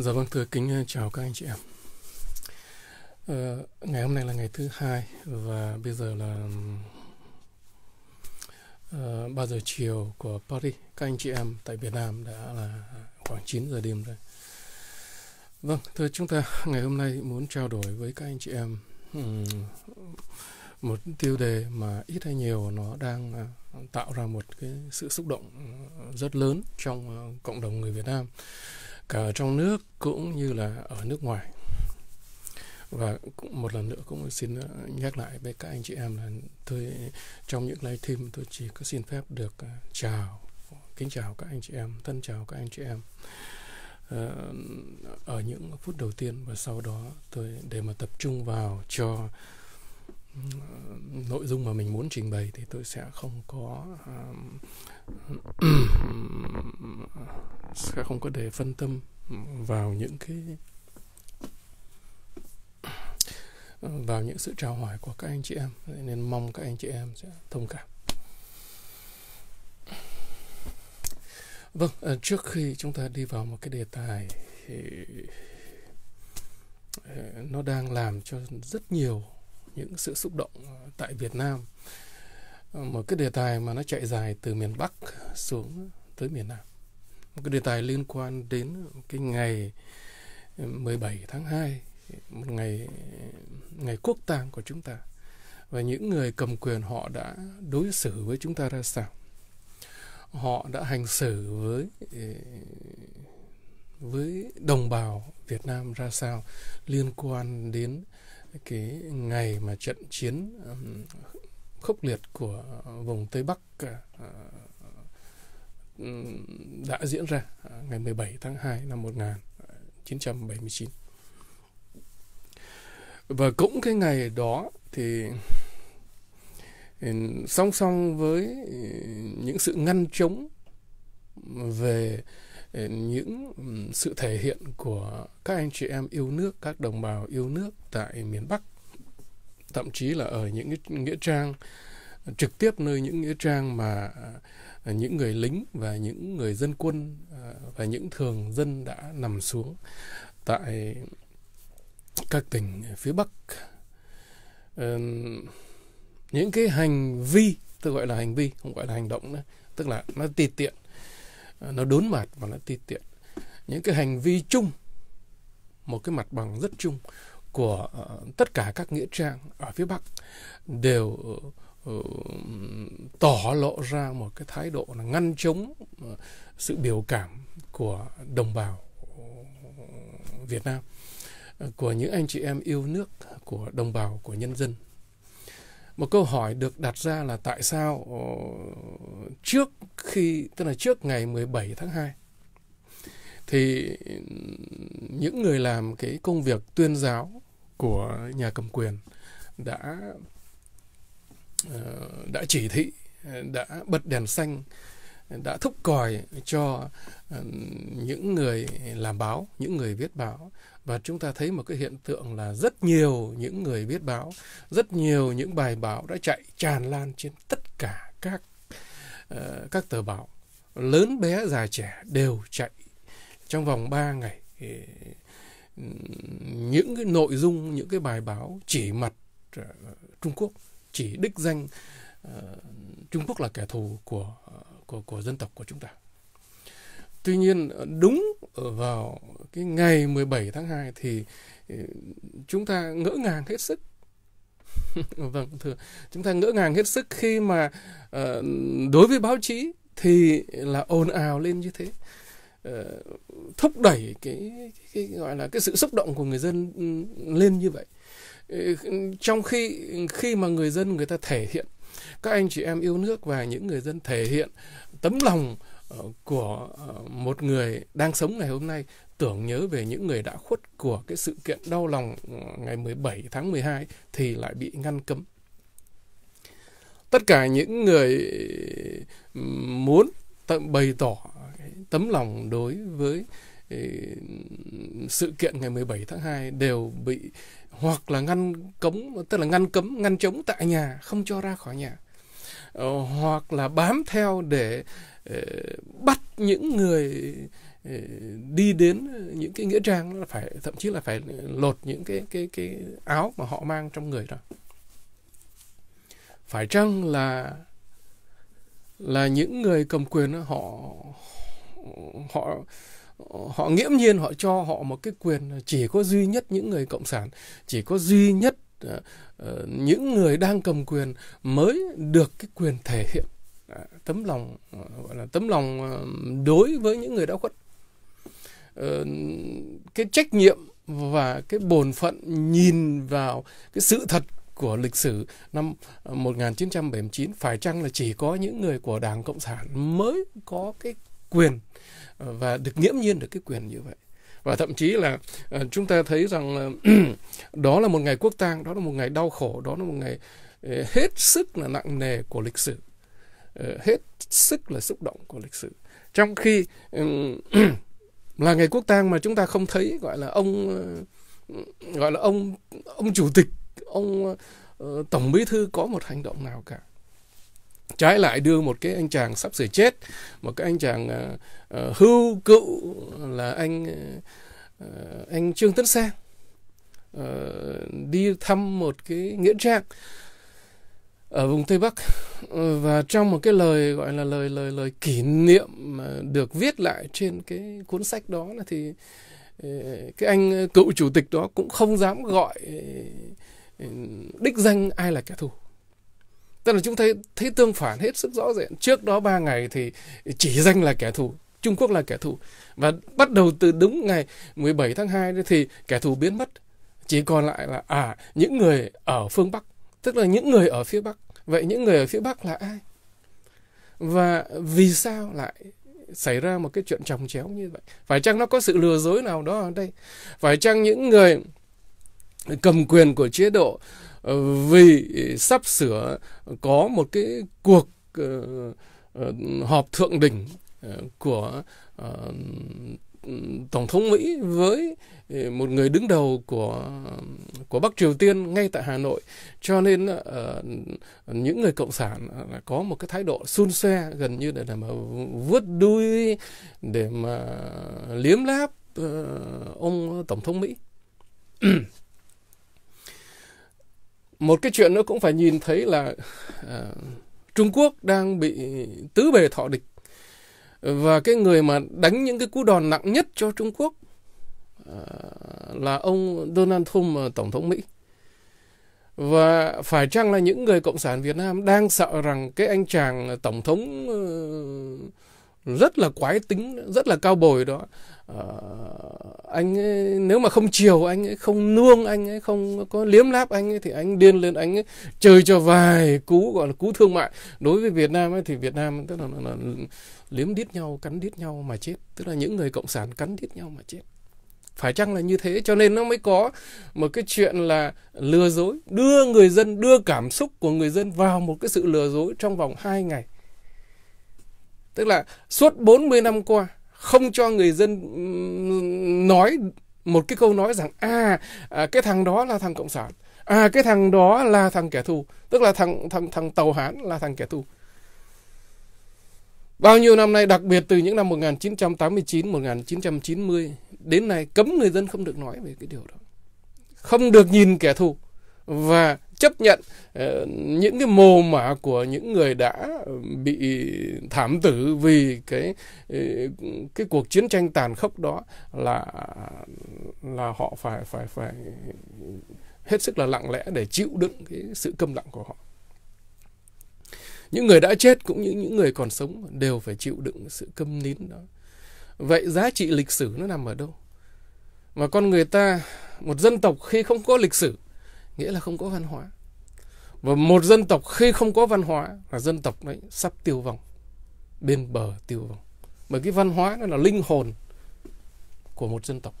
Dạ vâng, thưa kính ờ, chào các anh chị em. Ờ, ngày hôm nay là ngày thứ hai và bây giờ là uh, ờ, 3 giờ chiều của Paris. Các anh chị em tại Việt Nam đã là khoảng 9 giờ đêm rồi. Vâng, thưa chúng ta, ngày hôm nay muốn trao đổi với các anh chị em một tiêu đề mà ít hay nhiều nó đang ờ, tạo ra một cái sự xúc động rất lớn trong cộng đồng người Việt Nam cả ở trong nước cũng như là ở nước ngoài và cũng một lần nữa cũng xin ờ, nhắc lại với các anh chị em là tôi trong những live stream tôi chỉ có xin phép được ờ, chào kính chào các anh chị em thân chào các anh chị em ờ, ở những phút đầu tiên và sau đó tôi để mà tập trung vào cho nội dung mà mình muốn trình bày thì tôi sẽ không có sẽ không có để phân tâm vào những cái vào những sự trao hỏi của các anh chị em nên mong các anh chị em sẽ thông cảm vâng ờ, trước khi chúng ta đi vào một cái đề tài thì ờ, nó đang làm cho rất nhiều những sự xúc động ờ, tại Việt Nam ờ, một cái đề tài mà nó chạy dài từ miền Bắc xuống tới miền Nam một cái đề tài liên quan đến cái ngày 17 ờ, tháng 2 một ngày ngày quốc tang của chúng ta và những người cầm quyền họ đã đối xử với chúng ta ra sao họ đã hành xử với với đồng bào Việt Nam ra sao liên quan đến cái ngày mà trận chiến khốc liệt của vùng Tây Bắc ờ, đã diễn ra ờ, ngày 17 tháng 2 năm 1979. Và cũng cái ngày đó thì song song với những sự ngăn chống về Ờ, những sự thể hiện của các anh chị em yêu nước các đồng bào yêu nước tại miền bắc thậm chí là ở những nghĩa trang ờ, trực tiếp nơi những nghĩa trang mà ờ, những người lính và những người dân quân và những thường dân đã nằm xuống tại các tỉnh phía bắc những cái hành vi tôi gọi là hành vi không gọi là hành động nữa tức là nó tùy tiện nó đốn mặt và nó ti tiện những cái hành vi chung một cái mặt bằng rất chung của uh, tất cả các nghĩa trang ở phía bắc đều ờ, tỏ lộ ra một cái thái độ là ngăn chống ờ, sự biểu cảm của đồng bào Việt Nam của những anh chị em yêu nước của đồng bào của nhân dân một câu hỏi được đặt ra là tại sao ờ, trước khi tức là trước ngày 17 tháng 2 thì những người làm cái công việc tuyên giáo của nhà cầm quyền đã ờ, đã chỉ thị đã bật đèn xanh đã thúc còi cho những người làm báo những người viết báo và chúng ta thấy một cái hiện tượng là rất nhiều những người viết báo rất nhiều những bài báo đã chạy tràn lan trên tất cả các uh, các tờ báo lớn bé già trẻ đều chạy trong vòng 3 ngày những cái nội dung những cái bài báo chỉ mặt uh, Trung Quốc chỉ đích danh uh, Trung Quốc là kẻ thù của uh, của của dân tộc của chúng ta. Tuy nhiên đúng vào cái ngày 17 tháng 2 thì ừ, chúng ta ngỡ ngàng hết sức vâng thưa chúng ta ngỡ ngàng hết sức khi mà uh, đối với báo chí thì là ồn ào lên như thế uh, thúc đẩy cái, cái, cái gọi là cái sự xúc động của người dân ừ, lên như vậy uh, trong khi khi mà người dân người ta thể hiện các anh chị em yêu nước và những người dân thể hiện tấm lòng Ờ, của ờ, một người đang sống ngày hôm nay tưởng nhớ về những người đã khuất của cái sự kiện đau lòng ờ, ngày 17 tháng 12 thì lại bị ngăn cấm. Tất cả những người ừ, muốn bày tỏ tấm lòng đối với ừ, sự kiện ngày 17 tháng 2 đều bị hoặc là ngăn cấm tức là ngăn cấm ngăn chống tại nhà không cho ra khỏi nhà hoặc là bám theo để Ờ, bắt những người ờ, đi đến những cái nghĩa trang là phải thậm chí là phải lột những cái cái cái áo mà họ mang trong người ra phải chăng là là những người cầm quyền họ họ họ nghiễm nhiên họ cho họ một cái quyền chỉ có duy nhất những người cộng sản chỉ có duy nhất ờ, những người đang cầm quyền mới được cái quyền thể hiện Ờ, tấm lòng ờ, gọi là tấm lòng ờ, đối với những người đã khuất cái trách nhiệm và cái bổn phận nhìn vào cái sự thật của lịch sử năm 1979 phải chăng là chỉ có những người của Đảng Cộng sản mới có cái quyền và được nghiễm nhiên được cái quyền như vậy và thậm chí là chúng ta thấy rằng đó là một ngày quốc tang đó là một ngày đau khổ đó là một ngày hết sức là nặng nề của lịch sử Ờ, hết sức là xúc động của lịch sử trong khi là ngày quốc tang mà chúng ta không thấy gọi là ông ờ, gọi là ông ông chủ tịch ông ờ, tổng bí thư có một hành động nào cả trái lại đưa một cái anh chàng sắp sửa chết một cái anh chàng hưu cựu là anh anh trương tấn sang đi thăm một cái nghĩa trang ở vùng Tây Bắc ừ, và trong một cái lời gọi là lời lời lời kỷ niệm mà được viết lại trên cái cuốn sách đó là thì ừ, cái anh cựu chủ tịch đó cũng không dám gọi ừ, đích danh ai là kẻ thù tức là chúng thấy thấy tương phản hết sức rõ rệt trước đó ba ngày thì chỉ danh là kẻ thù Trung Quốc là kẻ thù và bắt đầu từ đúng ngày 17 tháng 2 thì kẻ thù biến mất chỉ còn lại là à những người ở phương Bắc tức là những người ở phía Bắc. Vậy những người ở phía Bắc là ai? Và vì sao lại xảy ra một cái chuyện trồng chéo như vậy? Phải chăng nó có sự lừa dối nào đó ở đây? Phải chăng những người cầm quyền của chế độ ờ, vì sắp sửa có một cái cuộc ờ, ờ, họp thượng đỉnh của Tổng thống Mỹ với một người đứng đầu của của Bắc Triều Tiên ngay tại Hà Nội cho nên uh, những người cộng sản có một cái thái độ xun xoe gần như để, để mà vuốt đuôi để mà liếm láp uh, ông tổng thống Mỹ một cái chuyện nữa cũng phải nhìn thấy là uh, Trung Quốc đang bị tứ bề thọ địch và cái người mà đánh những cái cú đòn nặng nhất cho Trung Quốc Ờ, là ông Donald Trump ờ, tổng thống Mỹ và phải chăng là những người cộng sản Việt Nam đang sợ rằng cái anh chàng tổng thống ờ, rất là quái tính rất là cao bồi đó anh ấy, nếu mà không chiều anh ấy không nuông anh ấy không có liếm láp anh ấy thì anh điên lên anh ấy chơi cho vài cú gọi là cú thương mại đối với Việt Nam ấy thì Việt Nam tức là, là, là liếm đít nhau cắn đít nhau mà chết tức là những người cộng sản cắn đít nhau mà chết phải chăng là như thế cho nên nó mới có một cái chuyện là lừa dối đưa người dân đưa cảm xúc của người dân vào một cái sự lừa dối trong vòng 2 ngày tức là suốt 40 năm qua không cho người dân nói một cái câu nói rằng à, à, cái thằng đó là thằng cộng sản à cái thằng đó là thằng kẻ thù tức là thằng thằng thằng tàu hán là thằng kẻ thù Bao nhiêu năm nay, đặc biệt từ những năm 1989, 1990, đến nay cấm người dân không được nói về cái điều đó không được nhìn kẻ thù và chấp nhận uh, những cái mồ mả của những người đã ờ, bị thảm tử vì cái ờ, cái cuộc chiến tranh tàn khốc đó là là họ phải phải phải hết sức là lặng lẽ để chịu đựng cái sự câm lặng của họ những người đã chết cũng như những người còn sống đều phải chịu đựng sự câm nín đó Vậy giá trị lịch sử nó nằm ở đâu? Mà con người ta, một dân tộc khi không có lịch sử, nghĩa là không có văn hóa. Và một dân tộc khi không có văn hóa là dân tộc đấy sắp tiêu vong, bên bờ tiêu vong. Bởi cái văn hóa nó là linh hồn của một dân tộc.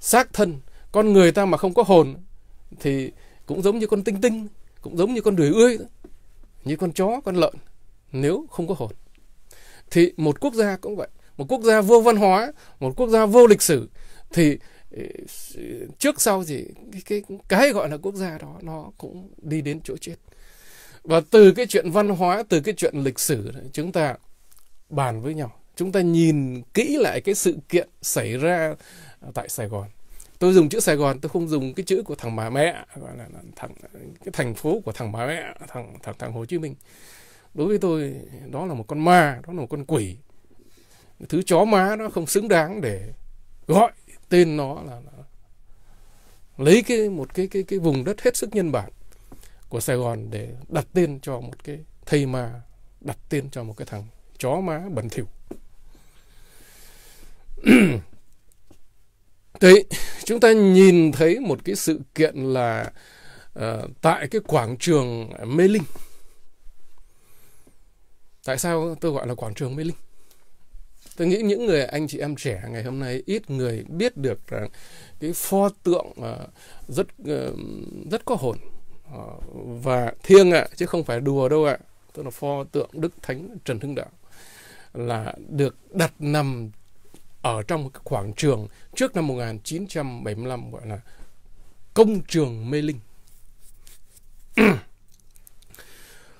Xác thân, con người ta mà không có hồn thì cũng giống như con tinh tinh, cũng giống như con đười ươi, như con chó, con lợn, nếu không có hồn. Thì một quốc gia cũng vậy một quốc gia vô văn hóa một quốc gia vô lịch sử thì ờ, trước sau gì cái, cái cái gọi là quốc gia đó nó cũng đi đến chỗ chết và từ cái chuyện văn hóa từ cái chuyện lịch sử chúng ta bàn với nhau chúng ta nhìn kỹ lại cái sự kiện xảy ra tại Sài Gòn tôi dùng chữ Sài Gòn tôi không dùng cái chữ của thằng bà mẹ gọi là thằng cái thành phố của thằng bà mẹ thằng thằng thằng Hồ Chí Minh đối với tôi đó là một con ma đó là một con quỷ thứ chó má nó không xứng đáng để gọi tên nó là, lấy cái một cái cái cái vùng đất hết sức nhân bản của Sài Gòn để đặt tên cho một cái thầy ma đặt tên cho một cái thằng chó má bẩn thỉu thế chúng ta nhìn thấy một cái sự kiện là uh, tại cái quảng trường Mê Linh tại sao tôi gọi là quảng trường Mê Linh tôi nghĩ những người anh chị em trẻ ngày hôm nay ít người biết được rằng cái pho tượng ờ, rất ờ, rất có hồn ờ, và thiêng ạ à, chứ không phải đùa đâu ạ à. tức là pho tượng đức thánh trần hưng đạo là được đặt nằm ở trong một khoảng trường trước năm 1975 gọi là công trường Mê Linh.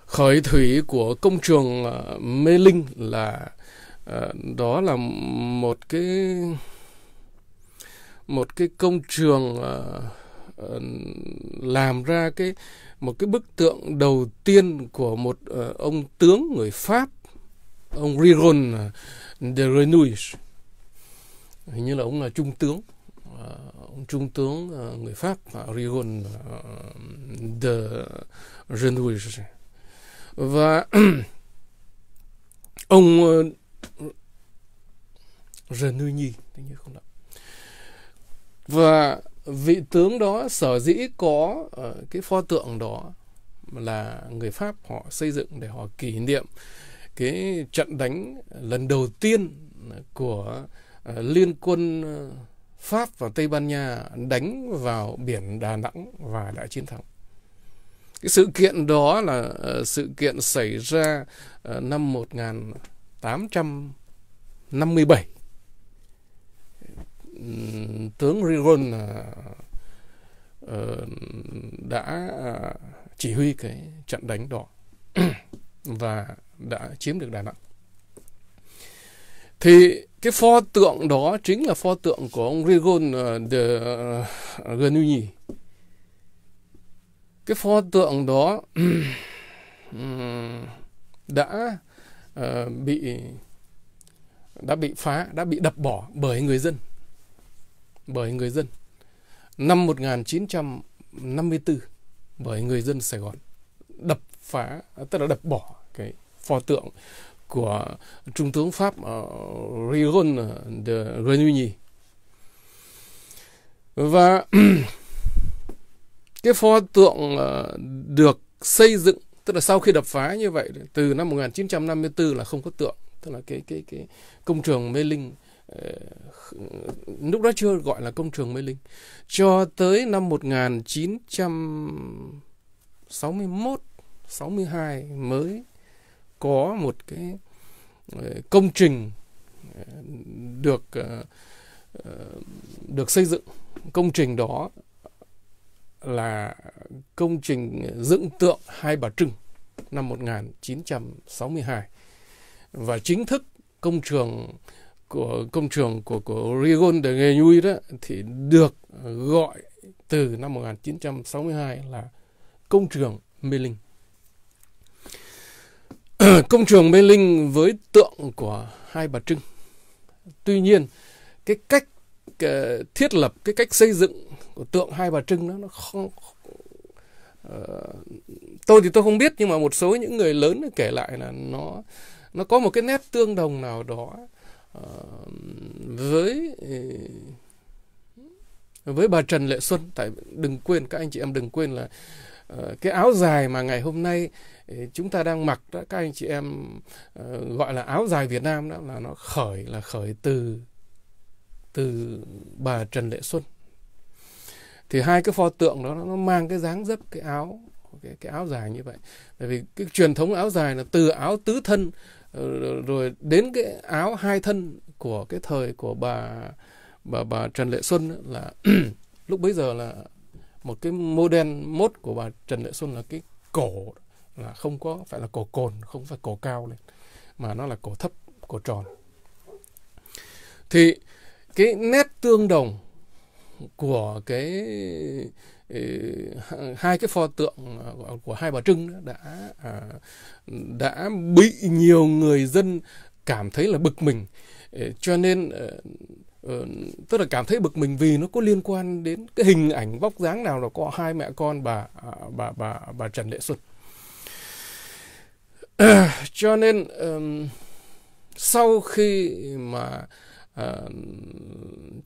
Khởi thủy của công trường Mê Linh là Ờ, đó là một cái một cái công trường à, làm ra cái một cái bức tượng đầu tiên của một à, ông tướng người Pháp ông Rigon de Renouis hình như là ông là trung tướng à, ông trung tướng à, người Pháp à, Rigon à, de Renouis và ông Renouilly tôi nhớ không đọc và vị tướng đó sở dĩ có uh, cái pho tượng đó là người Pháp họ xây dựng để họ kỷ niệm cái trận đánh lần đầu tiên của uh, liên quân ờ, Pháp và Tây Ban Nha đánh vào biển Đà Nẵng và đã chiến thắng. Cái sự kiện đó là uh, sự kiện xảy ra uh, năm 1900 857 tướng Rigon ờ, ờ, đã ờ, chỉ huy cái trận đánh đó và đã chiếm được Đà Nẵng. Thì cái pho tượng đó chính là pho tượng của ông Rigon de Genouilly. Cái pho tượng đó đã Ờ, bị đã bị phá, đã bị đập bỏ bởi người dân. Bởi người dân. Năm 1954 bởi người dân Sài Gòn đập phá, tức là đập bỏ cái pho tượng của Trung tướng Pháp uh, ờ, Rigon de Renouilly. Và cái pho tượng uh, được xây dựng tức là sau khi đập phá như vậy từ năm 1954 là không có tượng tức là cái cái cái công trường Mê Linh ờ, lúc đó chưa gọi là công trường Mê Linh cho tới năm 1961 62 mới có một cái ờ, công trình ờ, được được xây dựng công trình đó là công trình dựng tượng Hai Bà Trưng năm 1962 và chính thức công trường của công trường của của Rigon de Genuy đó thì được gọi từ năm 1962 là công trường Mê Linh. công trường Mê Linh với tượng của Hai Bà Trưng. Tuy nhiên, cái cách thiết lập, cái cách xây dựng của tượng Hai Bà Trưng đó nó không uh, tôi thì tôi không biết nhưng mà một số những người lớn kể lại là nó nó có một cái nét tương đồng nào đó uh, với ờ, với bà Trần Lệ Xuân tại đừng quên các anh chị em đừng quên là uh, cái áo dài mà ngày hôm nay chúng ta đang mặc đó các anh chị em uh, gọi là áo dài Việt Nam đó là nó khởi là khởi từ từ bà Trần Lệ Xuân thì hai cái pho tượng đó nó mang cái dáng dấp cái áo cái, cái áo dài như vậy bởi vì cái truyền thống áo dài là từ áo tứ thân ờ, rồi đến cái áo hai thân của cái thời của bà bà bà Trần Lệ Xuân là lúc bấy giờ là một cái model mốt của bà Trần Lệ Xuân là cái cổ là không có phải là cổ cồn không phải cổ cao lên mà nó là cổ thấp cổ tròn thì cái nét tương đồng của cái ờ, hai cái pho tượng ờ, của hai bà trưng đã à, đã bị nhiều người dân cảm thấy là bực mình ờ, cho nên tức là cảm thấy bực mình vì nó có liên quan đến cái hình ảnh vóc dáng nào là có hai mẹ con bà à, bà bà bà Trần Lệ Xuân cho nên sau khi mà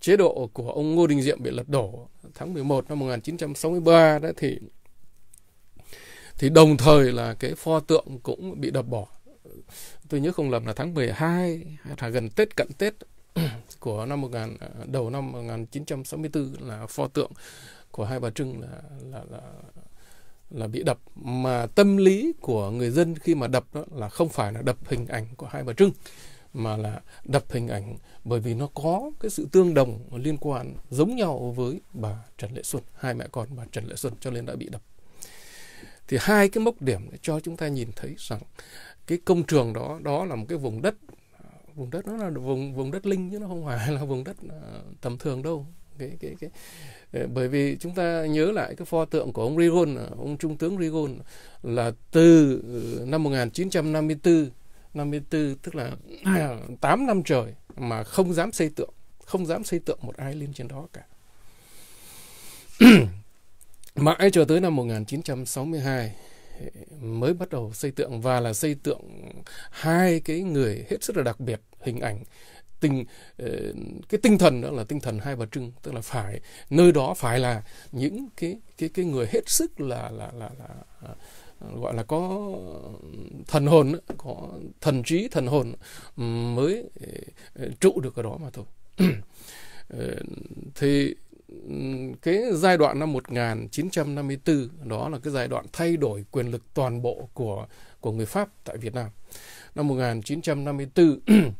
chế độ của ông Ngô Đình Diệm bị lật đổ tháng 11 năm 1963 đó thì thì đồng thời là cái pho tượng cũng bị đập bỏ tôi nhớ không lầm là tháng 12 là gần Tết cận Tết của năm 1000 à, đầu năm 1964 là pho tượng của hai bà Trưng là là là là bị đập mà tâm lý của người dân khi mà đập đó là không phải là đập hình ảnh của hai bà Trưng mà là đập hình ảnh bởi vì nó có cái sự tương đồng liên quan giống nhau với bà Trần Lệ Xuân hai mẹ con bà Trần Lệ Xuân cho nên đã bị đập thì hai cái mốc điểm cho chúng ta nhìn thấy rằng cái công trường đó đó là một cái vùng đất vùng đất nó là vùng vùng đất linh chứ nó không phải là vùng đất à, tầm thường đâu cái cái cái ờ, bởi vì chúng ta nhớ lại cái pho tượng của ông Rigon ông trung tướng Rigon là từ ờ, năm 1954 54 tức là 8 à, năm trời mà không dám xây tượng, không dám xây tượng một ai lên trên đó cả. Mãi cho tới năm 1962 eh, mới bắt đầu xây tượng và là xây tượng hai cái người hết sức là đặc biệt hình ảnh tinh eh, cái tinh thần đó là tinh thần hai bà trưng tức là phải nơi đó phải là những cái cái cái người hết sức là là là, là à, gọi là có thần hồn có thần trí thần hồn mới ờ, ờ, trụ được cái đó mà thôi ờ, thì cái giai đoạn năm 1954 đó là cái giai đoạn thay đổi quyền lực toàn bộ của của người Pháp tại Việt Nam. Năm 1954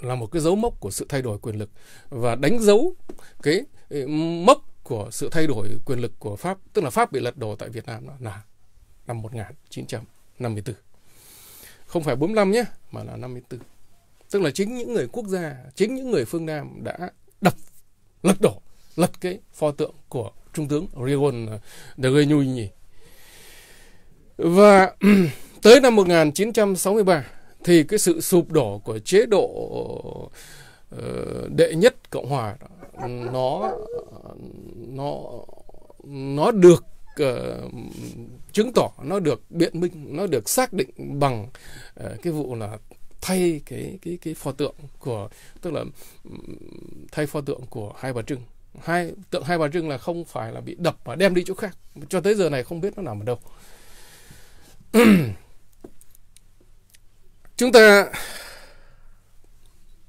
là một cái dấu mốc của sự thay đổi quyền lực và đánh dấu cái mốc của sự thay đổi quyền lực của Pháp, tức là Pháp bị lật đổ tại Việt Nam là năm 1954. Không phải 45 nhé, mà là 54. Tức là chính những người quốc gia, chính những người phương Nam đã đập, lật đổ, lật cái pho tượng của Trung tướng Rigon de Guignuy nhỉ. Và tới năm 1963 thì cái sự sụp đổ của chế độ ờ, đệ nhất Cộng hòa đó, nó nó nó được uh, chứng tỏ nó được biện minh nó được xác định bằng uh, cái vụ là thay cái cái cái pho tượng của tức là thay pho tượng của hai bà trưng hai tượng hai bà trưng là không phải là bị đập và đem đi chỗ khác cho tới giờ này không biết nó nằm ở đâu chúng ta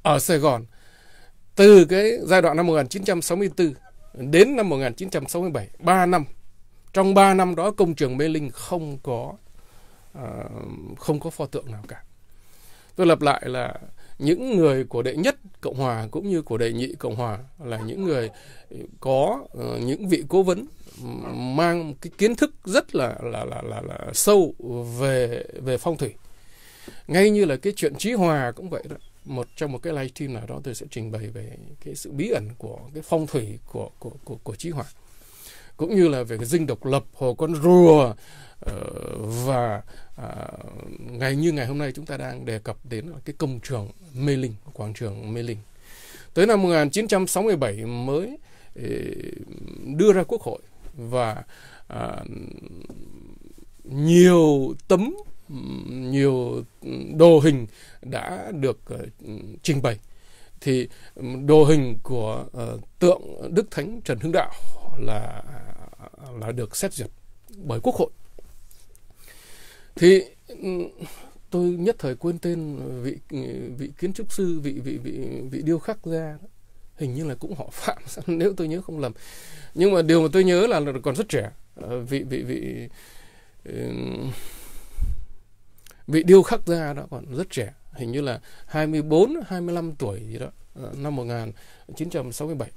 ở Sài Gòn từ cái giai đoạn năm 1964 đến năm 1967, 3 năm. Trong 3 năm đó công trường Mê Linh không có uh, không có pho tượng nào cả. Tôi lặp lại là những người của đệ nhất Cộng hòa cũng như của đệ nhị Cộng hòa là những người có uh, những vị cố vấn mang cái kiến thức rất là là là là, là sâu về về phong thủy. Ngay như là cái chuyện trí hòa cũng vậy đó một trong một cái livestream nào đó tôi sẽ trình bày về cái sự bí ẩn của cái phong thủy của của của, của trí hỏa cũng như là về cái dinh độc lập hồ con rùa ờ, và à, ngày như ngày hôm nay chúng ta đang đề cập đến cái công trường Mê Linh quảng trường Mê Linh tới năm 1967 mới ờ, đưa ra quốc hội và à, nhiều tấm nhiều đồ hình đã được ờ, trình bày thì đồ hình của ờ, tượng Đức Thánh Trần Hưng Đạo là là được xét duyệt bởi Quốc hội. Thì tôi nhất thời quên tên vị vị kiến trúc sư, vị vị vị vị điêu khắc gia hình như là cũng họ Phạm nếu tôi nhớ không lầm. Nhưng mà điều mà tôi nhớ là còn rất trẻ, ờ, vị vị vị vị điêu khắc ra đó còn rất trẻ hình như là 24 25 tuổi gì đó ờ, năm 1967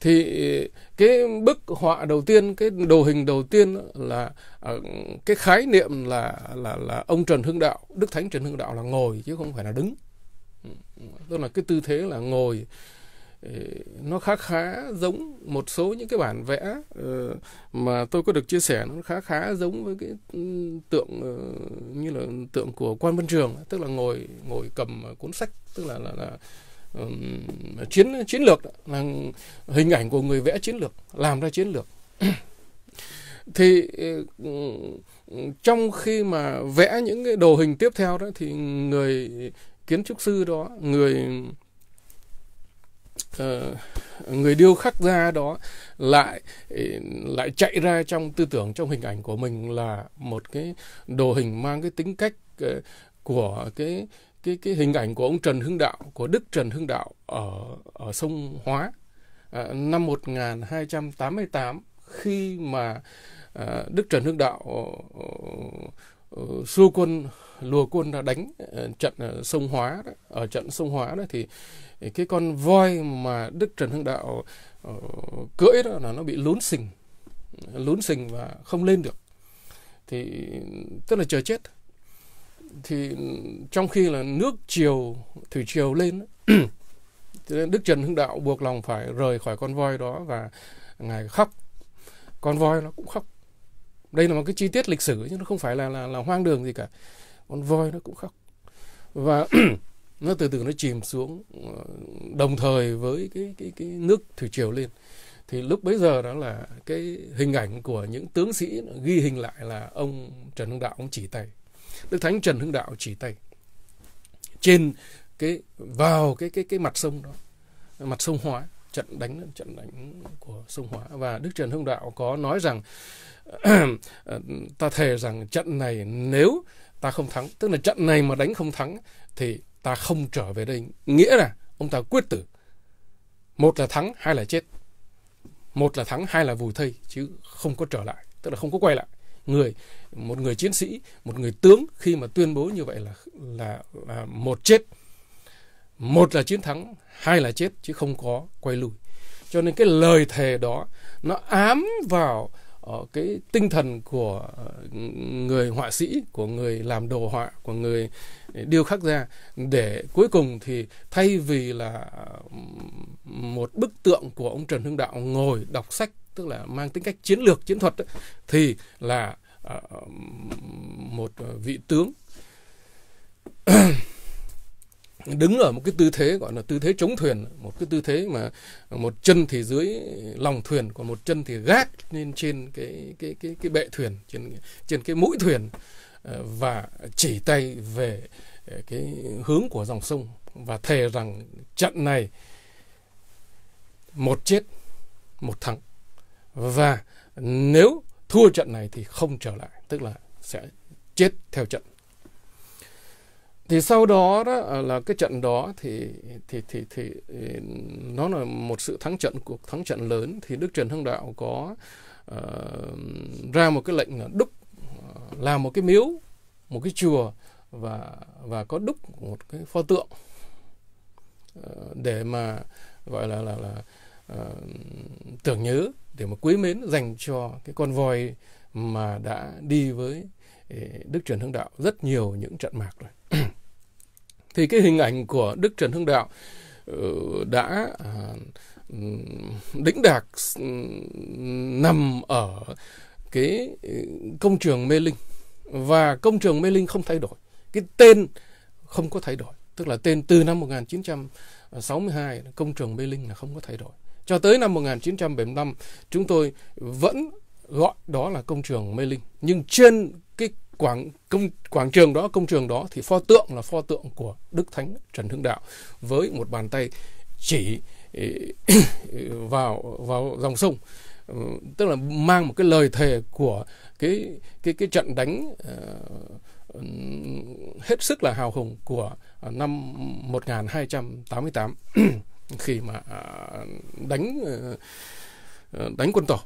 thì ờ, cái bức họa đầu tiên cái đồ hình đầu tiên là ờ, cái khái niệm là là là ông Trần Hưng Đạo Đức Thánh Trần Hưng Đạo là ngồi chứ không phải là đứng ừ, ừ, tức là cái tư thế là ngồi Ờ, nó khá khá giống một số những cái bản vẽ ờ, mà tôi có được chia sẻ nó khá khá giống với cái ừ, tượng ờ, như là tượng của quan văn trường tức là ngồi ngồi cầm cuốn sách tức là là, là um, chiến chiến lược là hình ảnh của người vẽ chiến lược làm ra chiến lược thì trong khi mà vẽ những cái đồ hình tiếp theo đó thì người kiến trúc sư đó người Ờ, người điêu khắc ra đó lại lại chạy ra trong tư tưởng trong hình ảnh của mình là một cái đồ hình mang cái tính cách ờ, của cái cái cái hình ảnh của ông Trần Hưng Đạo của Đức Trần Hưng Đạo ở ở sông Hóa à, năm 1288 khi mà Đức Trần Hưng Đạo Ờ, uh, xua quân lùa quân ra đánh ờ, trận ờ, sông Hóa đó. ở trận sông Hóa đó thì cái con voi mà Đức Trần Hưng Đạo cưỡi đó là nó bị lún sình lún sình và không lên được thì tức là chờ chết thì trong khi là nước triều thủy triều lên Đức Trần Hưng Đạo buộc lòng phải rời khỏi con voi đó và ngài khóc con voi nó cũng khóc đây là một cái chi tiết lịch sử chứ nó không phải là là, là hoang đường gì cả con voi nó cũng khóc và nó từ từ nó chìm xuống ờ, đồng thời với cái cái cái nước thủy triều lên thì lúc bấy giờ đó là cái hình ảnh của những tướng sĩ ghi hình lại là ông Trần Hưng Đạo ông chỉ tay Đức Thánh Trần Hưng Đạo chỉ tay trên cái vào cái cái cái mặt sông đó mặt sông hóa trận đánh trận đánh của sông Hóa và Đức Trần Hưng Đạo có nói rằng ờ, ta thề rằng trận này nếu ta không thắng tức là trận này mà đánh không thắng thì ta không trở về đây nghĩa là ông ta quyết tử một là thắng hai là chết một là thắng hai là vùi thây chứ không có trở lại tức là không có quay lại người một người chiến sĩ một người tướng khi mà tuyên bố như vậy là là, là một chết một là chiến thắng hai là chết chứ không có quay lui cho nên cái lời thề đó nó ám vào uh, cái tinh thần của ờ, người họa sĩ của người làm đồ họa của người điêu khắc ra để cuối cùng thì thay vì là một bức tượng của ông Trần Hưng Đạo ngồi đọc sách tức là mang tính cách chiến lược chiến thuật ấy, thì là uh, một vị tướng đứng ở một cái tư thế gọi là tư thế chống thuyền một cái tư thế mà một chân thì dưới lòng thuyền còn một chân thì gác lên trên cái cái cái cái bệ thuyền trên trên cái mũi thuyền ờ, và chỉ tay về ờ, cái hướng của dòng sông và thề rằng trận này một chết một thắng và nếu thua trận này thì không trở lại tức là sẽ chết theo trận thì sau đó, đó à, là cái trận đó thì thì thì thì ừ, nó là một sự thắng trận cuộc thắng trận lớn thì đức trần hưng đạo có uh, ra một cái lệnh là đúc uh, làm một cái miếu một cái chùa và và có đúc một cái pho tượng uh, để mà gọi là là là uh, tưởng nhớ để mà quý mến dành cho cái con voi mà đã đi với ừ, Đức Trần Hưng Đạo rất nhiều những trận mạc rồi. thì cái hình ảnh của Đức Trần Hưng Đạo ờ, đã à, đĩnh đạc nằm ở cái ờ, công trường Mê Linh và công trường Mê Linh không thay đổi cái tên không có thay đổi tức là tên từ năm 1962 công trường Mê Linh là không có thay đổi cho tới năm 1975 chúng tôi vẫn gọi đó là công trường Mê Linh nhưng trên cái quảng công quảng trường đó công trường đó thì pho tượng là pho tượng của đức thánh trần hưng đạo với một bàn tay chỉ ừ, vào vào dòng sông ừ, tức là mang một cái lời thề của cái cái cái trận đánh uh, hết sức là hào hùng của năm 1288 khi mà à, đánh ờ, ờ, đánh quân tỏ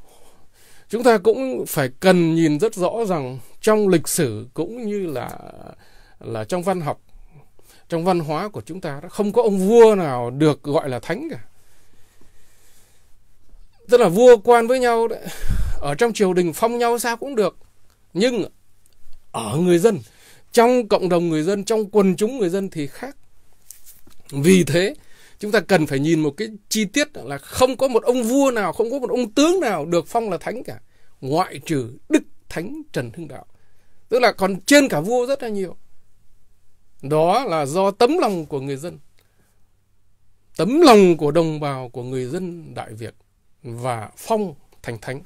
chúng ta cũng phải cần nhìn rất rõ rằng trong lịch sử cũng như là là trong văn học trong văn hóa của chúng ta đó không có ông vua nào được gọi là thánh cả tức là vua quan với nhau đấy, ở trong triều đình phong nhau sao cũng được nhưng ở người dân trong cộng đồng người dân trong quần chúng người dân thì khác vì thế chúng ta cần phải nhìn một cái chi tiết là không có một ông vua nào không có một ông tướng nào được phong là thánh cả ngoại trừ đức thánh trần hưng đạo tức là còn trên cả vua rất là nhiều đó là do tấm lòng của người dân tấm lòng của đồng bào của người dân đại việt và phong thành thánh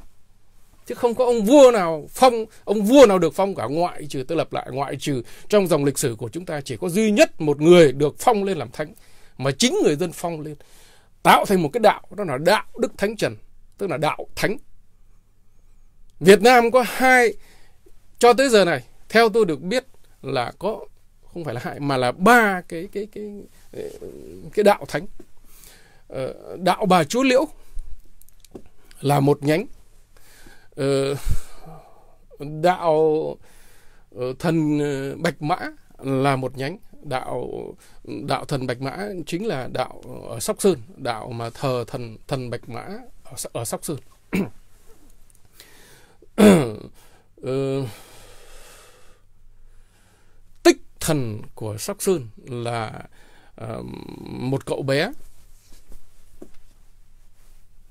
chứ không có ông vua nào phong ông vua nào được phong cả ngoại trừ tôi lập lại ngoại trừ trong dòng lịch sử của chúng ta chỉ có duy nhất một người được phong lên làm thánh mà chính người dân phong lên tạo thành một cái đạo đó là đạo đức thánh trần tức là đạo thánh Việt Nam có hai cho tới giờ này theo tôi được biết là có không phải là hại mà là ba cái cái cái cái đạo thánh ờ, đạo bà chúa liễu là một nhánh ờ, đạo ờ, thần bạch mã là một nhánh đạo đạo thần bạch mã chính là đạo ở sóc sơn đạo mà thờ thần thần bạch mã ở, ở sóc sơn ờ, tích thần của sóc sơn là uh, một cậu bé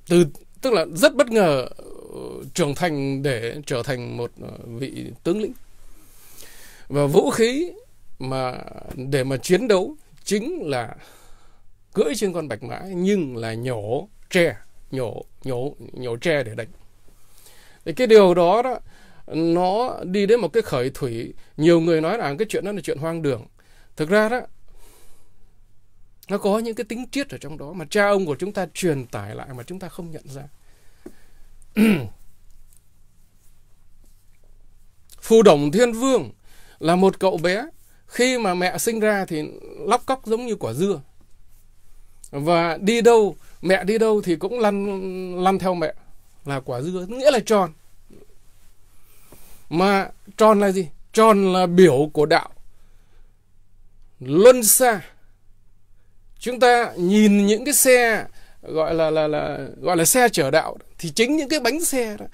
từ tức là rất bất ngờ ờ, trưởng thành để trở thành một vị tướng lĩnh và vũ khí mà để mà chiến đấu chính là cưỡi trên con bạch mã nhưng là nhổ tre nhổ nhổ nhổ tre để đánh thì cái điều đó đó nó đi đến một cái khởi thủy nhiều người nói là cái chuyện đó là chuyện hoang đường thực ra đó nó có những cái tính triết ở trong đó mà cha ông của chúng ta truyền tải lại mà chúng ta không nhận ra phù đồng thiên vương là một cậu bé khi mà mẹ sinh ra thì lóc cóc giống như quả dưa và đi đâu mẹ đi đâu thì cũng lăn lăn theo mẹ là quả dưa nghĩa là tròn mà tròn là gì tròn là biểu của đạo luân xa chúng ta nhìn những cái xe gọi là là là gọi là xe chở đạo thì chính những cái bánh xe đó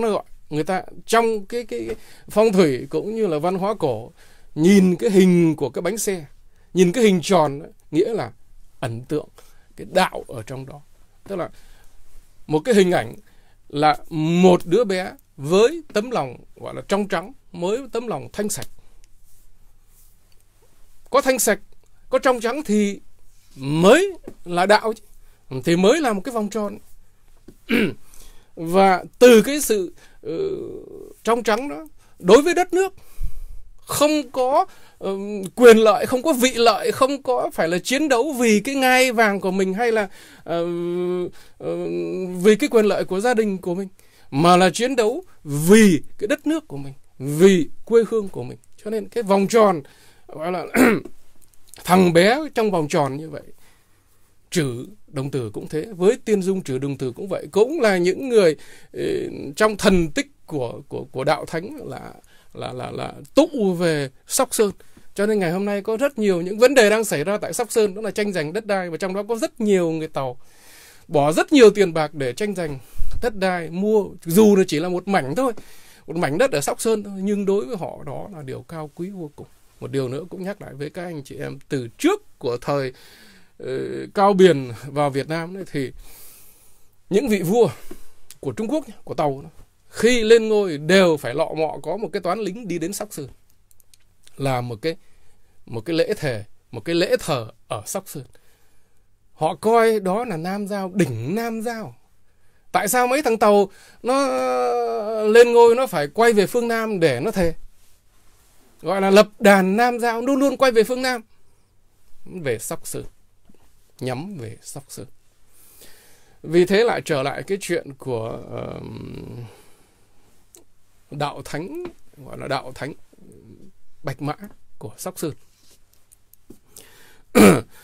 nó gọi người ta trong cái cái phong thủy cũng như là văn hóa cổ nhìn cái hình của cái bánh xe nhìn cái hình tròn nghĩa là ẩn tượng cái đạo ở trong đó tức là một cái hình ảnh là một đứa bé với tấm lòng gọi là trong trắng mới tấm lòng thanh sạch có thanh sạch có trong trắng thì mới là đạo thì mới là một cái vòng tròn và từ cái sự uh, trong trắng đó đối với đất nước không có uh, quyền lợi không có vị lợi không có phải là chiến đấu vì cái ngai vàng của mình hay là uh, uh, vì cái quyền lợi của gia đình của mình mà là chiến đấu vì cái đất nước của mình vì quê hương của mình cho nên cái vòng tròn gọi là thằng bé trong vòng tròn như vậy trừ đồng tử cũng thế với tiên dung trừ đồng tử cũng vậy cũng là những người trong thần tích của của của đạo thánh là là là là tụ về Sóc Sơn. Cho nên ngày hôm nay có rất nhiều những vấn đề đang xảy ra tại Sóc Sơn đó là tranh giành đất đai và trong đó có rất nhiều người tàu bỏ rất nhiều tiền bạc để tranh giành đất đai mua dù là chỉ là một mảnh thôi một mảnh đất ở Sóc Sơn thôi nhưng đối với họ đó là điều cao quý vô cùng một điều nữa cũng nhắc lại với các anh chị em từ trước của thời uh, cao biển vào Việt Nam ấy, thì những vị vua của Trung Quốc của tàu khi lên ngôi đều phải lọ mọ có một cái toán lính đi đến sóc sơn là một cái một cái lễ thề một cái lễ thờ ở sóc sơn họ coi đó là nam giao đỉnh nam giao tại sao mấy thằng tàu nó lên ngôi nó phải quay về phương nam để nó thề gọi là lập đàn nam giao luôn luôn quay về phương nam về sóc sơn nhắm về sóc sơn vì thế lại trở lại cái chuyện của uh, đạo thánh gọi là đạo thánh bạch mã của sóc sơn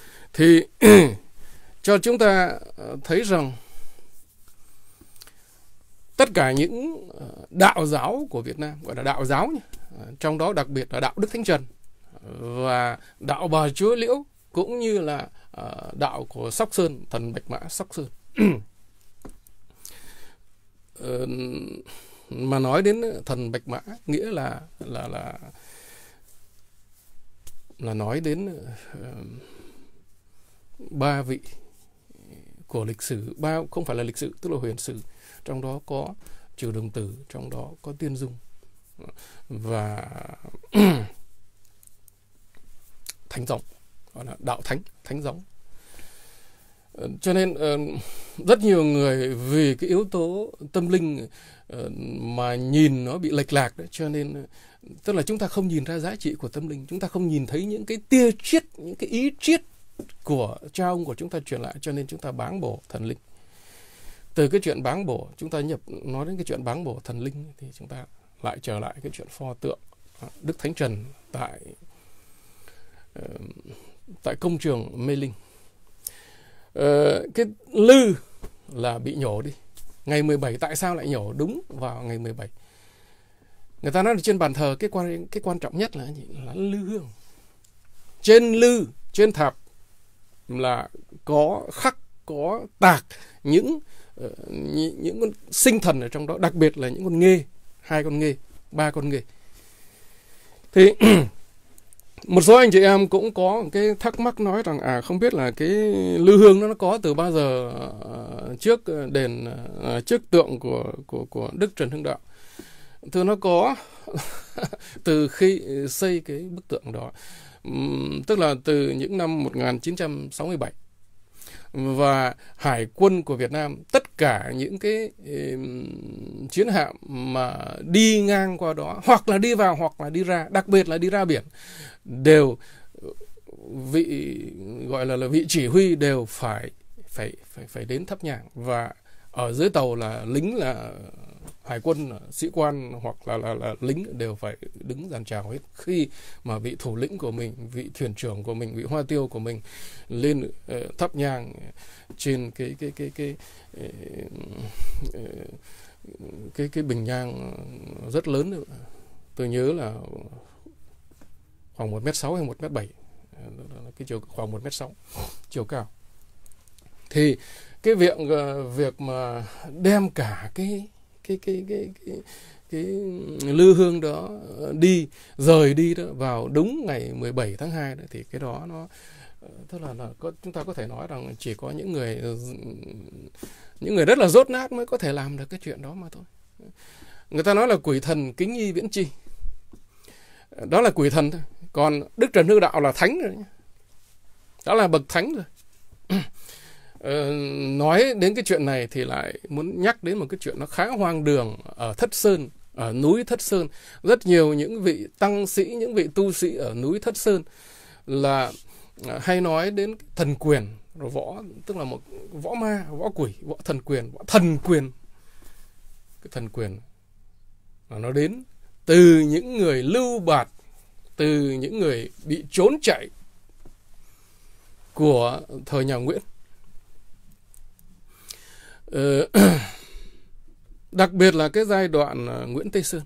thì cho chúng ta ờ, thấy rằng tất cả những ờ, đạo giáo của Việt Nam gọi là đạo giáo nhé. Ờ, trong đó đặc biệt là đạo Đức Thánh Trần và đạo Bà Chúa Liễu cũng như là đạo của Sóc Sơn thần Bạch Mã Sóc Sơn mà nói đến thần bạch mã nghĩa là là là là nói đến uh, ba vị của lịch sử ba không phải là lịch sử tức là huyền sử trong đó có triều đồng tử trong đó có tiên dung và thánh giống gọi là đạo thánh thánh giống Ờ, cho nên ờ, rất nhiều người vì cái yếu tố tâm linh ờ, mà nhìn nó bị lệch lạc đấy cho nên tức là chúng ta không nhìn ra giá trị của tâm linh chúng ta không nhìn thấy những cái tia triết những cái ý triết của cha ông của chúng ta truyền lại cho nên chúng ta báng bổ thần linh từ cái chuyện báng bổ chúng ta nhập nói đến cái chuyện báng bổ thần linh thì chúng ta lại trở lại cái chuyện pho tượng à, đức thánh trần tại tại công trường mê linh Ờ, cái lư là bị nhổ đi. Ngày 17 tại sao lại nhổ đúng vào ngày 17? Người ta nói là trên bàn thờ cái quan cái quan trọng nhất là gì? Là lư hương. Trên lư, trên thạp là có khắc có tạc những ờ, những con sinh thần ở trong đó, đặc biệt là những con nghê, hai con nghê, ba con nghê. Thì một số anh chị em cũng có cái thắc mắc nói rằng à không biết là cái lưu hương nó có từ bao giờ à, trước à, đền à, trước tượng của của của Đức Trần Hưng Đạo. Thưa nó có từ khi xây cái bức tượng đó. Tức là từ những năm 1967 và hải quân của Việt Nam tất cả những cái chiến hạm mà đi ngang qua đó hoặc là đi vào hoặc là đi ra đặc biệt là đi ra biển đều vị gọi là, là vị chỉ huy đều phải phải phải phải đến thấp nhàng và ở dưới tàu là lính là hải quân ờ, sĩ quan hoặc là là, là lính đều phải đứng dàn trào hết khi mà vị thủ lĩnh của mình vị thuyền trưởng của mình vị hoa tiêu của mình lên uh, thắp nhang trên cái cái cái cái, cái ờ, cái cái bình nhang rất lớn tôi nhớ là khoảng một m sáu hay một m bảy cái chiều khoảng một m sáu chiều cao thì cái việc việc mà đem cả cái cái cái cái cái cái lư hương đó ờ, đi rời đi đó vào đúng ngày 17 tháng 2 đó, thì cái đó nó ờ, tức là là có, chúng ta có thể nói rằng chỉ có những người ờ, những người rất là rốt nát mới có thể làm được cái chuyện đó mà thôi người ta nói là quỷ thần kính y viễn chi đó là quỷ thần thôi còn đức trần hư đạo là thánh rồi đó là bậc thánh rồi Ờ, nói đến cái chuyện này thì lại muốn nhắc đến một cái chuyện nó khá hoang đường ở Thất Sơn, ở núi Thất Sơn. Rất nhiều những vị tăng sĩ, những vị tu sĩ ở núi Thất Sơn là à, hay nói đến thần quyền rồi võ tức là một võ ma võ quỷ võ thần quyền võ thần quyền cái thần quyền là nó đến từ những người lưu bạt từ những người bị trốn chạy của thời nhà nguyễn Ờ, đặc biệt là cái giai đoạn ờ, Nguyễn Tây Sơn.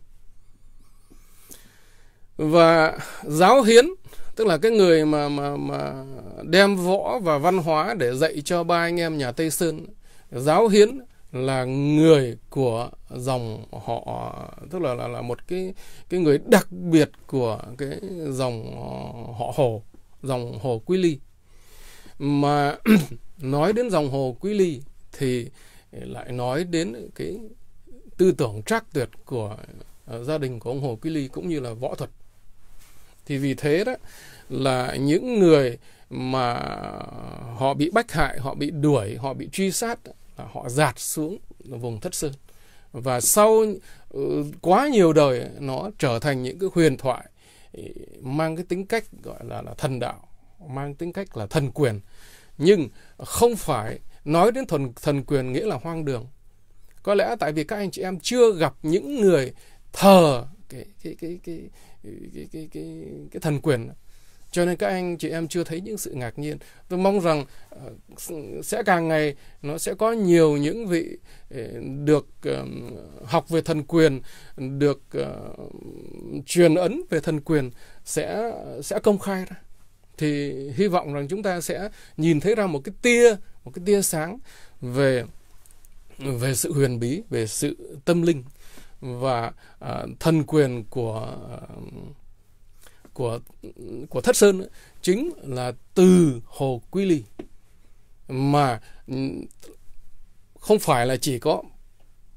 Và giáo hiến, tức là cái người mà mà mà đem võ và văn hóa để dạy cho ba anh em nhà Tây Sơn, giáo hiến là người của dòng họ tức là là là một cái cái người đặc biệt của cái dòng họ Hồ, dòng Hồ Quý Ly. Mà nói đến dòng Hồ Quý Ly thì lại nói đến cái tư tưởng trác tuyệt của ờ, gia đình của ông Hồ Quý Ly cũng như là võ thuật. Thì vì thế đó là những người mà họ bị bách hại, họ bị đuổi, họ bị truy sát, là họ dạt xuống vùng Thất Sơn. Và sau ừ, quá nhiều đời nó trở thành những cái huyền thoại mang cái tính cách gọi là, là thần đạo, mang tính cách là thần quyền. Nhưng không phải nói đến thần thần quyền nghĩa là hoang đường có lẽ tại vì các anh chị em chưa gặp những người thờ cái cái cái cái cái cái cái, cái, thần quyền cho nên các anh chị em chưa thấy những sự ngạc nhiên tôi mong rằng ờ, sẽ càng ngày nó sẽ có nhiều những vị ờ, được học về thần quyền được ờ, truyền ấn về thần quyền sẽ sẽ công khai ra thì hy vọng rằng chúng ta sẽ nhìn thấy ra một cái tia một cái tia sáng về về sự huyền bí về sự tâm linh và à, thần quyền của à, của của thất sơn chính là từ hồ quy ly mà ừ, không phải là chỉ có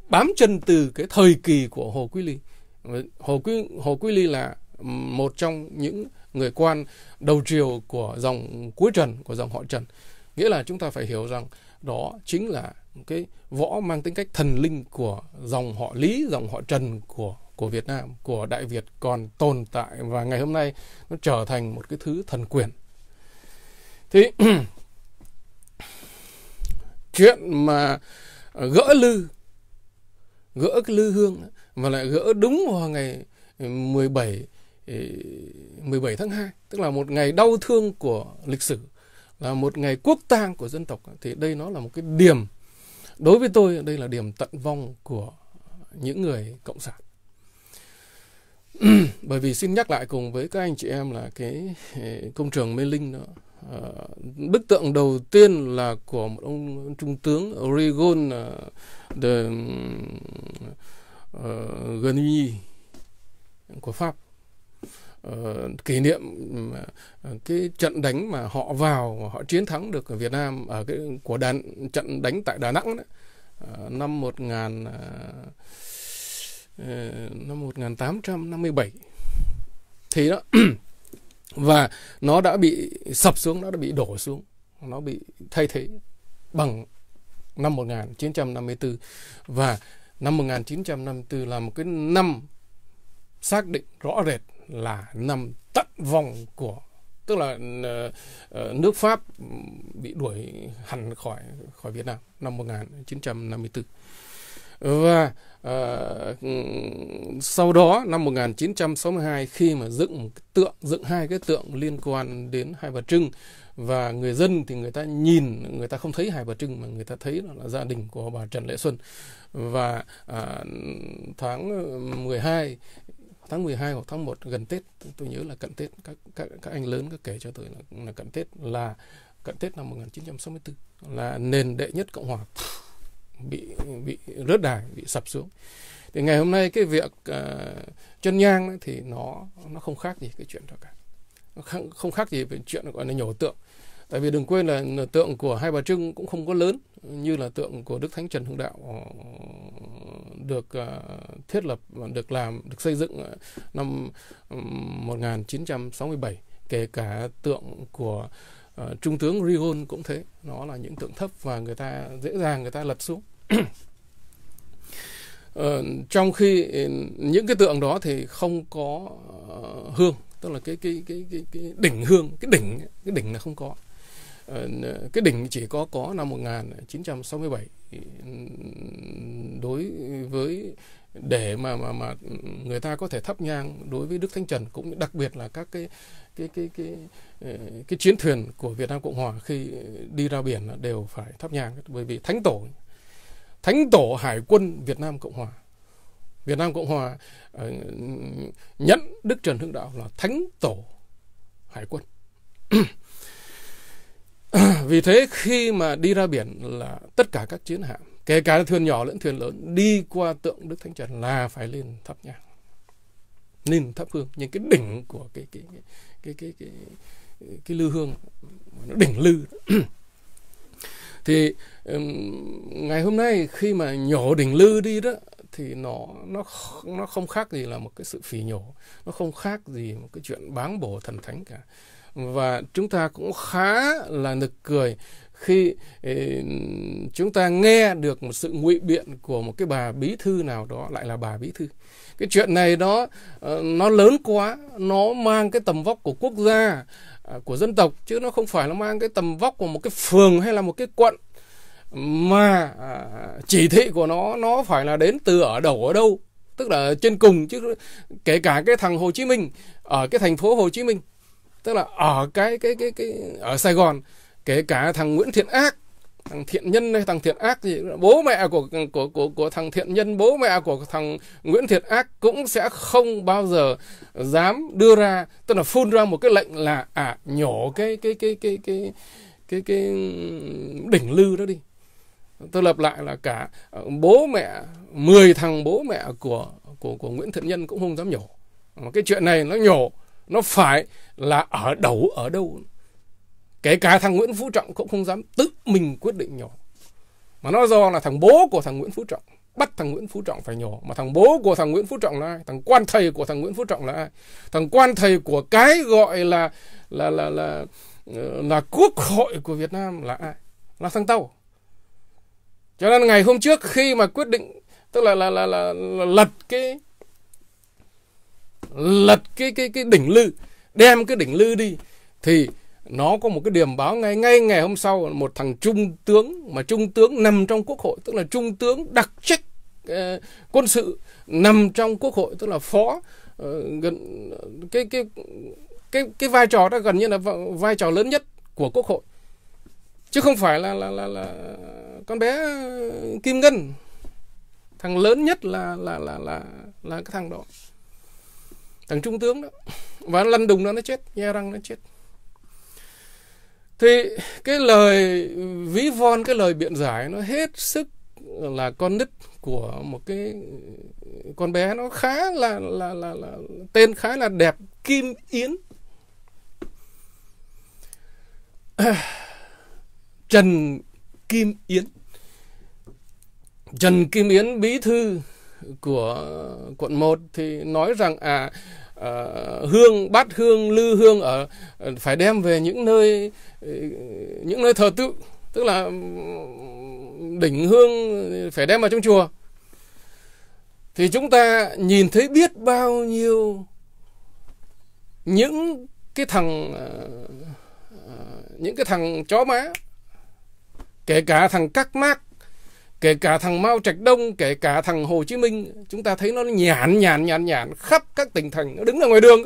bám chân từ cái thời kỳ của hồ quy ly hồ quy hồ quy ly là một trong những người quan đầu triều của dòng cuối trần của dòng họ trần nghĩa là chúng ta phải hiểu rằng đó chính là cái võ mang tính cách thần linh của dòng họ lý dòng họ trần của của Việt Nam của Đại Việt còn tồn tại và ngày hôm nay nó trở thành một cái thứ thần quyền thì chuyện mà gỡ lư gỡ cái lư hương mà lại gỡ đúng vào ngày 17 17 tháng 2 tức là một ngày đau thương của lịch sử là một ngày quốc tang của dân tộc thì đây nó là một cái điểm đối với tôi đây là điểm tận vong của những người cộng sản bởi vì xin nhắc lại cùng với các anh chị em là cái ờ, công trường mê linh đó ờ, bức tượng đầu tiên là của một ông trung tướng Oregon ờ, de uh, của Pháp uh, kỷ niệm uh, cái trận đánh mà họ vào họ chiến thắng được ở Việt Nam ở à, cái của đàn trận đánh tại Đà Nẵng đấy, uh, ờ, năm 1000 uh, ờ, năm 1857 thì đó và nó đã bị sập xuống nó đã bị đổ xuống nó bị thay thế bằng năm 1954 và năm 1954 là một cái năm xác định rõ rệt là nằm tận vòng của tức là ờ, ờ, nước Pháp bị đuổi hẳn khỏi khỏi Việt Nam năm 1954 và uh, sau đó năm 1962 khi mà dựng tượng dựng hai cái tượng liên quan đến Hai Bà Trưng và người dân thì người ta nhìn người ta không thấy Hai Bà Trưng mà người ta thấy là gia đình của bà Trần Lệ Xuân và uh, tháng 12 tháng 12 hoặc tháng 1 gần Tết tôi nhớ là cận Tết các các, các anh lớn cứ kể cho tôi là, là cận Tết là cận Tết năm 1964 là nền đệ nhất cộng hòa bị bị rớt đài bị sập xuống thì ngày hôm nay cái việc uh, ờ, chân nhang ấy, thì nó nó không khác gì cái chuyện đó cả nó không, không khác gì về chuyện gọi là nhổ tượng tại vì đừng quên là tượng của hai bà trưng cũng không có lớn như là tượng của đức thánh trần hưng đạo ờ, được ờ, thiết lập ờ, được làm được xây dựng năm 1967 kể cả tượng của trung tướng Rigon cũng thế nó là những tượng thấp và người ta dễ dàng người ta lật xuống trong khi ừ, những cái tượng đó thì không có hương tức là cái cái cái cái cái đỉnh hương cái đỉnh cái đỉnh là không có Ờ, cái đỉnh chỉ có có năm 1967 đối với để mà mà mà người ta có thể thắp nhang đối với Đức Thánh Trần cũng đặc biệt là các cái cái cái cái ờ, cái, chiến thuyền của Việt Nam Cộng Hòa khi đi ra biển đều phải thắp nhang bởi vì Thánh Tổ Thánh Tổ Hải quân Việt Nam Cộng Hòa Việt Nam Cộng Hòa ờ, nhận Đức Trần Hưng Đạo là Thánh Tổ Hải quân vì thế khi mà đi ra biển là tất cả các chiến hạm kể cả thuyền nhỏ lẫn thuyền lớn đi qua tượng đức thánh trần là phải lên thắp nhang lên thắp hương những cái đỉnh của cái cái cái cái cái cái, cái, lư hương nó đỉnh lư thì ngày hôm nay khi mà nhổ đỉnh lư đi đó thì nó nó nó không khác gì là một cái sự phỉ nhổ nó không khác gì một cái chuyện báng bổ thần thánh cả và chúng ta cũng khá là nực cười khi ừ, chúng ta nghe được một sự ngụy biện của một cái bà bí thư nào đó lại là bà bí thư cái chuyện này đó ờ, nó lớn quá nó mang cái tầm vóc của quốc gia à, của dân tộc chứ nó không phải là mang cái tầm vóc của một cái phường hay là một cái quận mà à, chỉ thị của nó nó phải là đến từ ở đầu ở đâu tức là trên cùng chứ kể cả cái thằng Hồ Chí Minh ở cái thành phố Hồ Chí Minh tức là ở cái cái cái cái ở Sài Gòn kể cả thằng Nguyễn Thiện Ác thằng thiện nhân hay thằng thiện ác gì bố mẹ của của của của thằng thiện nhân bố mẹ của thằng Nguyễn Thiện Ác cũng sẽ không bao giờ dám đưa ra tức là phun ra một cái lệnh là à nhổ cái cái cái cái cái cái cái đỉnh lư đó đi tôi lập lại là cả ờ, bố mẹ 10 thằng bố mẹ của của của Nguyễn Thiện Nhân cũng không dám nhổ mà cái chuyện này nó nhổ nó phải là ở đầu ở đâu kể cả thằng Nguyễn Phú Trọng cũng không dám tự mình quyết định nhỏ mà nó do là thằng bố của thằng Nguyễn Phú Trọng bắt thằng Nguyễn Phú Trọng phải nhỏ mà thằng bố của thằng Nguyễn Phú Trọng là ai thằng quan thầy của thằng Nguyễn Phú Trọng là ai thằng quan thầy của cái gọi là là là là ờ, là, quốc hội của Việt Nam là ai là thằng Tàu cho nên ngày hôm trước khi mà quyết định tức là là là là, là lật cái lật cái cái cái đỉnh lư đem cái đỉnh lư đi thì nó có một cái điểm báo ngay ngay ngày hôm sau một thằng trung tướng mà trung tướng nằm trong quốc hội tức là trung tướng đặc trách eh, quân sự nằm trong quốc hội tức là phó uh, gần cái cái cái cái vai trò đó gần như là vai trò lớn nhất của quốc hội chứ không phải là là là, là con bé kim ngân thằng lớn nhất là là là là là cái thằng đó thằng trung tướng đó và lăn đùng nó nó chết nghe răng nó chết thì cái lời ví von cái lời biện giải nó hết sức là con nít của một cái con bé nó khá là là là, là tên khá là đẹp Kim Yến Trần Kim Yến Trần Kim Yến bí thư của quận 1 thì nói rằng à uh, hương bát hương lư hương ở ờ, phải đem về những nơi ờ, những nơi thờ tự tức là ừ, đỉnh hương phải đem vào trong chùa thì chúng ta nhìn thấy biết bao nhiêu những cái thằng ờ, những cái thằng chó má kể cả thằng các mác kể cả thằng Mao Trạch Đông, kể cả thằng Hồ Chí Minh, chúng ta thấy nó nhàn nhàn nhàn nhàn khắp các tỉnh thành, nó đứng ở ngoài đường.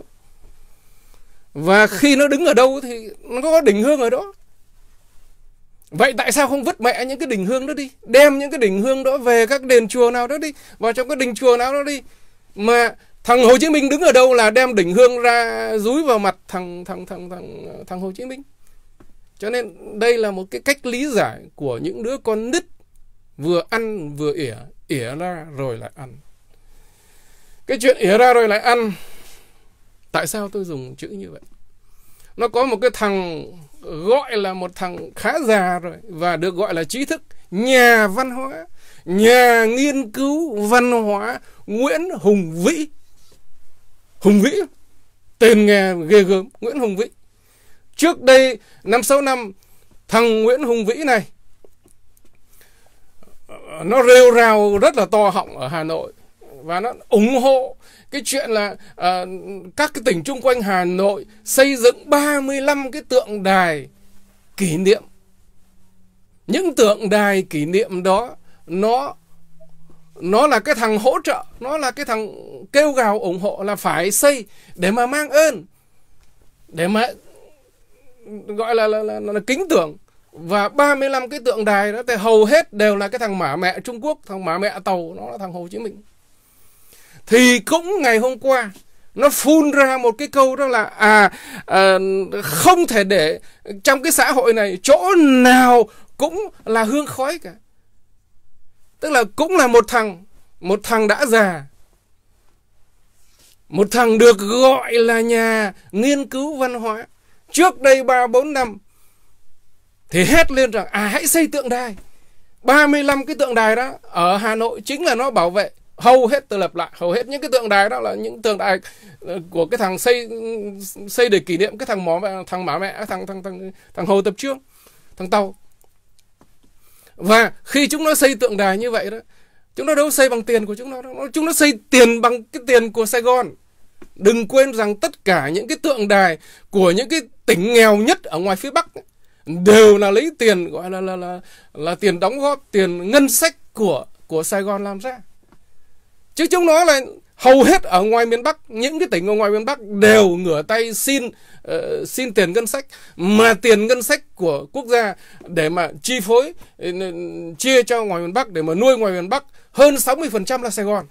Và khi nó đứng ở đâu thì nó có đỉnh hương ở đó. Vậy tại sao không vứt mẹ những cái đỉnh hương đó đi? Đem những cái đỉnh hương đó về các đền chùa nào đó đi, vào trong cái đình chùa nào đó đi. Mà thằng Hồ Chí Minh đứng ở đâu là đem đỉnh hương ra dúi vào mặt thằng thằng thằng thằng thằng Hồ Chí Minh. Cho nên đây là một cái cách lý giải của những đứa con nít vừa ăn vừa ỉa ỉa ra rồi lại ăn cái chuyện ỉa ra rồi lại ăn tại sao tôi dùng chữ như vậy nó có một cái thằng gọi là một thằng khá già rồi và được gọi là trí thức nhà văn hóa nhà nghiên cứu văn hóa nguyễn hùng vĩ hùng vĩ tên nghe ghê gớm nguyễn hùng vĩ trước đây năm sáu năm thằng nguyễn hùng vĩ này nó rêu rao rất là to họng ở Hà Nội và nó ủng hộ cái chuyện là uh, các cái tỉnh chung quanh Hà Nội xây dựng 35 cái tượng đài kỷ niệm. Những tượng đài kỷ niệm đó nó nó là cái thằng hỗ trợ, nó là cái thằng kêu gào ủng hộ là phải xây để mà mang ơn, để mà gọi là là, là, là, là kính tưởng và 35 cái tượng đài đó thì hầu hết đều là cái thằng mã mẹ Trung Quốc, thằng mã mẹ tàu nó là thằng Hồ Chí Minh. Thì cũng ngày hôm qua nó phun ra một cái câu đó là à, à không thể để trong cái xã hội này chỗ nào cũng là hương khói cả. Tức là cũng là một thằng, một thằng đã già, một thằng được gọi là nhà nghiên cứu văn hóa. Trước đây ba bốn năm thì hét lên rằng à hãy xây tượng đài 35 cái tượng đài đó ở Hà Nội chính là nó bảo vệ hầu hết tôi lập lại hầu hết những cái tượng đài đó là những tượng đài ờ, của cái thằng xây xây để kỷ niệm cái thằng mỏ thằng mã mẹ thằng thằng thằng thằng hồ tập trước thằng tàu và khi chúng nó xây tượng đài như vậy đó chúng nó đâu xây bằng tiền của chúng nó đâu chúng nó xây tiền bằng cái tiền của sài gòn đừng quên rằng tất cả những cái tượng đài của những cái tỉnh nghèo nhất ở ngoài phía bắc ấy, đều là lấy tiền gọi là là là là tiền đóng góp tiền ngân sách của của Sài Gòn làm ra chứ chúng nó là hầu hết ở ngoài miền Bắc những cái tỉnh ở ngoài miền Bắc đều ngửa tay xin uh, xin tiền ngân sách mà tiền ngân sách của quốc gia để mà chi phối ừ, chia cho ngoài miền Bắc để mà nuôi ngoài miền Bắc hơn 60% là Sài Gòn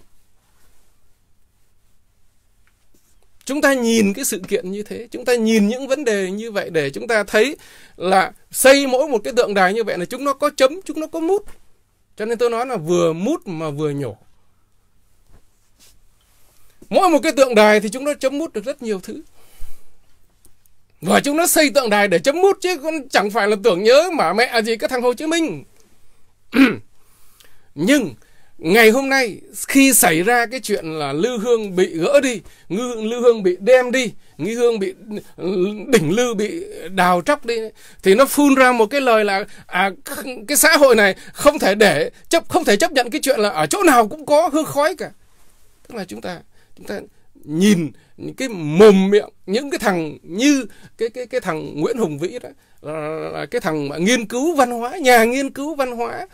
chúng ta nhìn cái sự kiện như thế chúng ta nhìn những vấn đề như vậy để chúng ta thấy là xây mỗi một cái tượng đài như vậy là chúng nó có chấm chúng nó có mút cho nên tôi nói là vừa mút mà vừa nhổ mỗi một cái tượng đài thì chúng nó chấm mút được rất nhiều thứ và chúng nó xây tượng đài để chấm mút chứ con chẳng phải là tưởng nhớ mà mẹ gì các thằng Hồ Chí Minh nhưng ngày hôm nay khi xảy ra cái chuyện là lưu Hương bị gỡ đi, Ngư Lư Hương bị đem đi, Nghi Hương bị đỉnh lưu bị đào tróc đi thì nó phun ra một cái lời là à cái xã hội này không thể để chấp không thể chấp nhận cái chuyện là ở chỗ nào cũng có hương khói cả. Tức là chúng ta chúng ta nhìn cái mồm miệng những cái thằng như cái cái cái thằng Nguyễn Hùng Vĩ đó là, là cái thằng mà nghiên cứu văn hóa nhà nghiên cứu văn hóa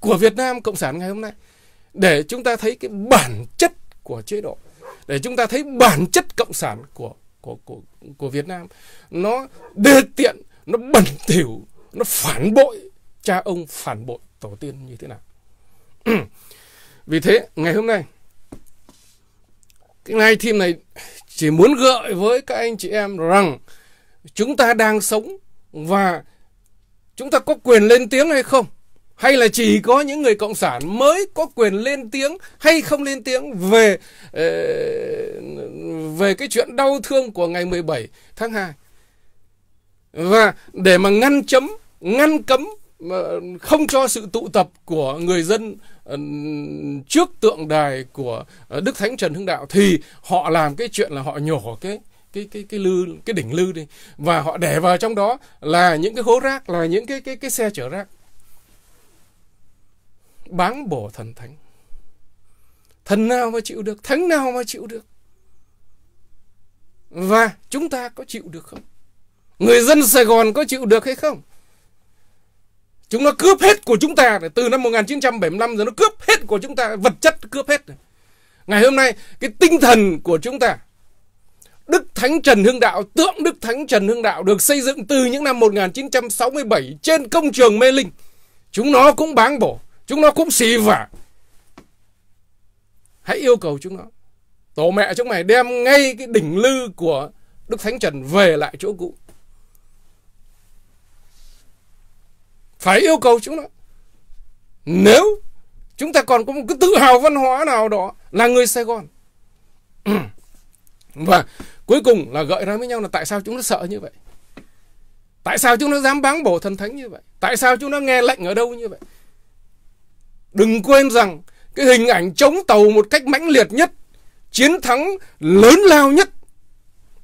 của Việt Nam Cộng sản ngày hôm nay để chúng ta thấy cái bản chất của chế độ để chúng ta thấy bản chất cộng sản của của của của Việt Nam nó đê tiện nó bẩn thỉu nó phản bội cha ông phản bội tổ tiên như thế nào vì thế ngày hôm nay cái live team này chỉ muốn gợi với các anh chị em rằng chúng ta đang sống và chúng ta có quyền lên tiếng hay không hay là chỉ có những người cộng sản mới có quyền lên tiếng hay không lên tiếng về ờ, về cái chuyện đau thương của ngày 17 tháng 2. Và để mà ngăn chấm, ngăn cấm không cho sự tụ tập của người dân ờ, trước tượng đài của ờ, Đức Thánh Trần Hưng Đạo thì họ làm cái chuyện là họ nhổ cái cái cái cái lư cái đỉnh lư đi và họ để vào trong đó là những cái hố rác là những cái cái cái xe chở rác bán bổ thần thánh thần nào mà chịu được thánh nào mà chịu được và chúng ta có chịu được không người dân sài gòn có chịu được hay không chúng nó cướp hết của chúng ta từ năm 1975 rồi nó cướp hết của chúng ta vật chất cướp hết rồi. ngày hôm nay cái tinh thần của chúng ta Đức Thánh Trần Hưng Đạo, tượng Đức Thánh Trần Hưng Đạo được xây dựng từ những năm 1967 trên công trường Mê Linh. Chúng nó cũng bán bổ. Chúng nó cũng xì vả. Hãy yêu cầu chúng nó. Tổ mẹ chúng mày đem ngay cái đỉnh lư của Đức Thánh Trần về lại chỗ cũ. Phải yêu cầu chúng nó. Nếu chúng ta còn có một cái tự hào văn hóa nào đó là người Sài Gòn. Và cuối cùng là gợi ra với nhau là tại sao chúng nó sợ như vậy? Tại sao chúng nó dám báng bổ thần thánh như vậy? Tại sao chúng nó nghe lệnh ở đâu như vậy? Đừng quên rằng cái hình ảnh chống tàu một cách mãnh liệt nhất, chiến thắng lớn lao nhất,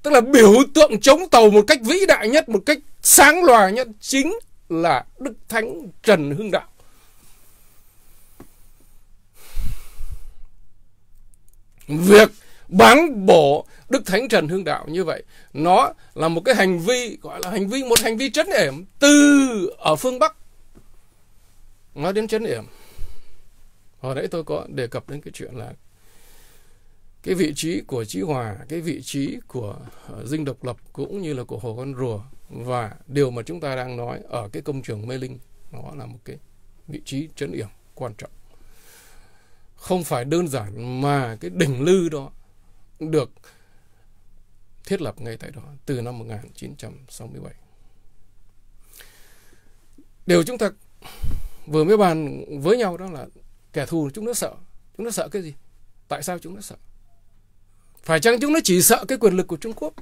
tức là biểu tượng chống tàu một cách vĩ đại nhất, một cách sáng lòa nhất chính là Đức Thánh Trần Hưng Đạo. Việc bán bổ Đức Thánh Trần Hưng Đạo như vậy Nó là một cái hành vi Gọi là hành vi Một hành vi trấn yểm Từ ở phương Bắc Nó đến trấn yểm hồi nãy tôi có đề cập đến cái chuyện là cái vị trí của Chí Hòa, cái vị trí của ờ, Dinh Độc Lập cũng như là của Hồ Con Rùa và điều mà chúng ta đang nói ở cái công trường Mê Linh nó là một cái vị trí trấn yểm quan trọng. Không phải đơn giản mà cái đỉnh lư đó được thiết lập ngay tại đó từ năm 1967. Điều chúng ta vừa mới bàn với nhau đó là kẻ thù chúng nó sợ chúng nó sợ cái gì tại sao chúng nó sợ phải chăng chúng nó chỉ sợ cái quyền lực của trung quốc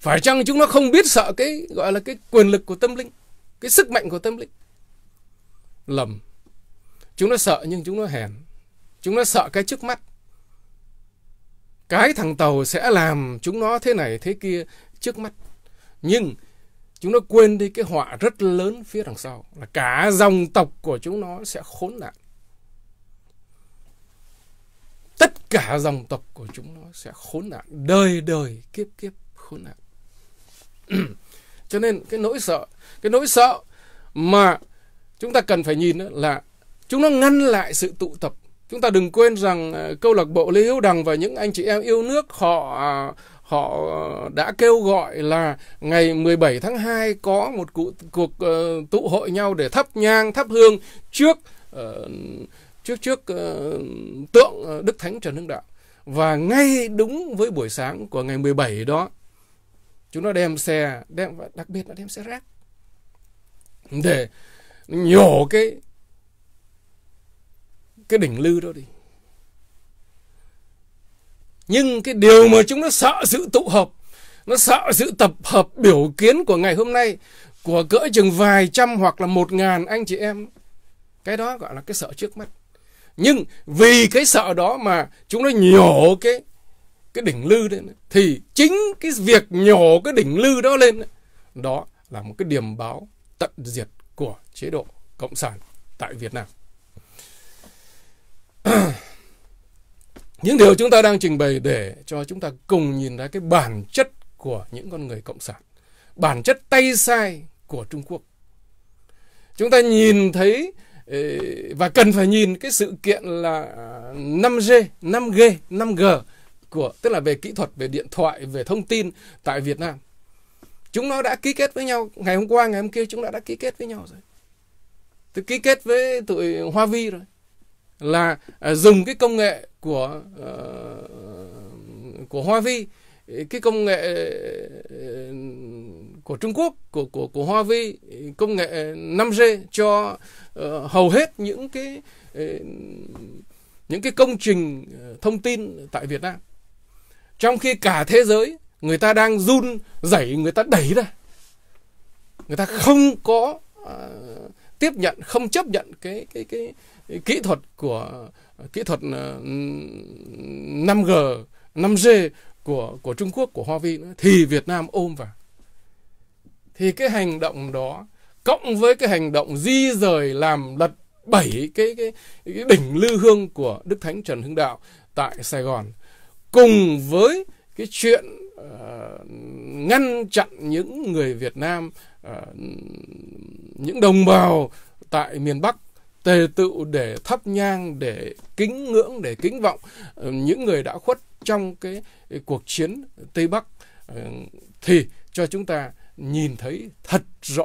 phải chăng chúng nó không biết sợ cái gọi là cái quyền lực của tâm linh cái sức mạnh của tâm linh lầm chúng nó sợ nhưng chúng nó hèn chúng nó sợ cái trước mắt cái thằng tàu sẽ làm chúng nó thế này thế kia trước mắt nhưng chúng nó quên đi cái họa rất lớn phía đằng sau là cả dòng tộc của chúng nó sẽ khốn nạn tất cả dòng tộc của chúng nó sẽ khốn nạn đời đời kiếp kiếp khốn nạn cho nên cái nỗi sợ cái nỗi sợ mà chúng ta cần phải nhìn là chúng nó ngăn lại sự tụ tập chúng ta đừng quên rằng ờ, câu lạc bộ lê hữu đằng và những anh chị em yêu nước họ à, họ ờ, đã kêu gọi là ngày 17 tháng 2 có một cụ, cuộc uh, tụ hội nhau để thắp nhang, thắp hương trước uh, trước trước uh, tượng Đức Thánh Trần Hưng Đạo. Và ngay đúng với buổi sáng của ngày 17 đó, chúng nó đem xe, đem đặc biệt là đem xe rác để nhổ cái cái đỉnh lư đó đi nhưng cái điều mà chúng nó sợ sự tụ hợp nó sợ sự tập hợp biểu kiến của ngày hôm nay của cỡ chừng vài trăm hoặc là một ngàn anh chị em cái đó gọi là cái sợ trước mắt nhưng vì cái sợ đó mà chúng nó nhổ cái cái đỉnh lư lên thì chính cái việc nhổ cái đỉnh lư đó lên đó là một cái điểm báo tận diệt của chế độ cộng sản tại Việt Nam. những điều chúng ta đang trình bày để cho chúng ta cùng nhìn ra cái bản chất của những con người cộng sản bản chất tay sai của trung quốc chúng ta nhìn thấy và cần phải nhìn cái sự kiện là 5G, 5G, 5G của tức là về kỹ thuật, về điện thoại, về thông tin tại Việt Nam. Chúng nó đã ký kết với nhau ngày hôm qua, ngày hôm kia chúng đã đã ký kết với nhau rồi. Tôi ký kết với tụi Hoa Vi rồi là à, dùng cái công nghệ của ờ, của Hoa Vi cái công nghệ ờ, của Trung Quốc của của của Hoa Vi công nghệ 5G cho ờ, hầu hết những cái những cái công trình thông tin tại Việt Nam trong khi cả thế giới người ta đang run rẩy người ta đẩy ra người ta không có uh, tiếp nhận không chấp nhận cái cái cái kỹ thuật của kỹ thuật 5G, ờ, 5G của của Trung Quốc của Huawei nữa thì Việt Nam ôm vào. Thì cái hành động đó cộng với cái hành động di rời làm lật bảy cái, cái cái đỉnh lư hương của Đức Thánh Trần Hưng Đạo tại Sài Gòn cùng với cái chuyện uh, ngăn chặn những người Việt Nam uh, những đồng bào tại miền Bắc tề tự để thắp nhang để kính ngưỡng để kính vọng ờ, những người đã khuất trong cái cuộc chiến tây bắc ờ, thì cho chúng ta nhìn thấy thật rõ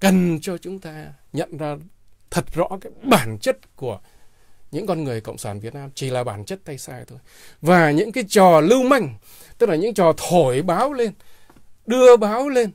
cần cho chúng ta nhận ra thật rõ cái bản chất của những con người cộng sản Việt Nam chỉ là bản chất tay sai thôi và những cái trò lưu manh tức là những trò thổi báo lên đưa báo lên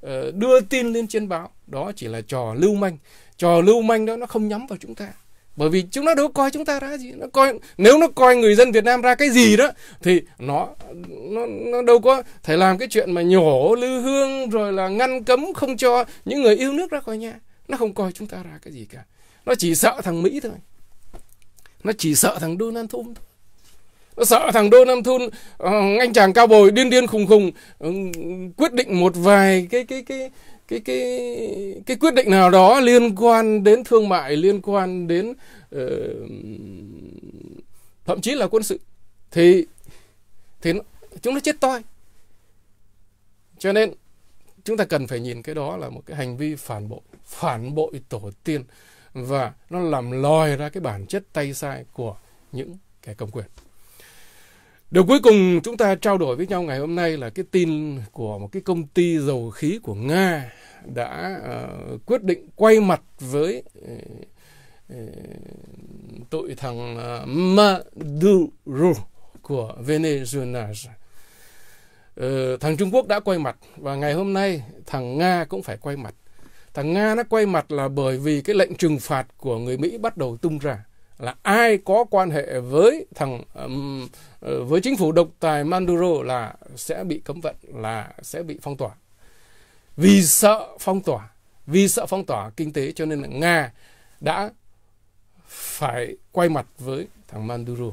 ờ, đưa tin lên trên báo đó chỉ là trò lưu manh trò lưu manh đó nó không nhắm vào chúng ta bởi vì chúng nó đâu coi chúng ta ra gì nó coi nếu nó coi người dân Việt Nam ra cái gì đó thì nó nó nó đâu có thể làm cái chuyện mà nhổ lư hương rồi là ngăn cấm không cho những người yêu nước ra khỏi nhà nó không coi chúng ta ra cái gì cả nó chỉ sợ thằng Mỹ thôi nó chỉ sợ thằng Donald Trump thôi nó sợ thằng Donald Trump uh, anh chàng cao bồi điên điên khùng khùng uh, quyết định một vài cái cái cái cái cái cái quyết định nào đó liên quan đến thương mại liên quan đến uh, thậm chí là quân sự thì thì nó, chúng nó chết toi cho nên chúng ta cần phải nhìn cái đó là một cái hành vi phản bội phản bội tổ tiên và nó làm lòi ra cái bản chất tay sai của những kẻ cầm quyền Điều cuối cùng chúng ta trao đổi với nhau ngày hôm nay là cái tin của một cái công ty dầu khí của Nga đã uh, quyết định quay mặt với uh, tội thằng Maduro của Venezuela. Uh, thằng Trung Quốc đã quay mặt và ngày hôm nay thằng Nga cũng phải quay mặt. Thằng Nga nó quay mặt là bởi vì cái lệnh trừng phạt của người Mỹ bắt đầu tung ra là ai có quan hệ với thằng um, với chính phủ độc tài Maduro là sẽ bị cấm vận là sẽ bị phong tỏa vì ừ. sợ phong tỏa vì sợ phong tỏa kinh tế cho nên là Nga đã phải quay mặt với thằng Maduro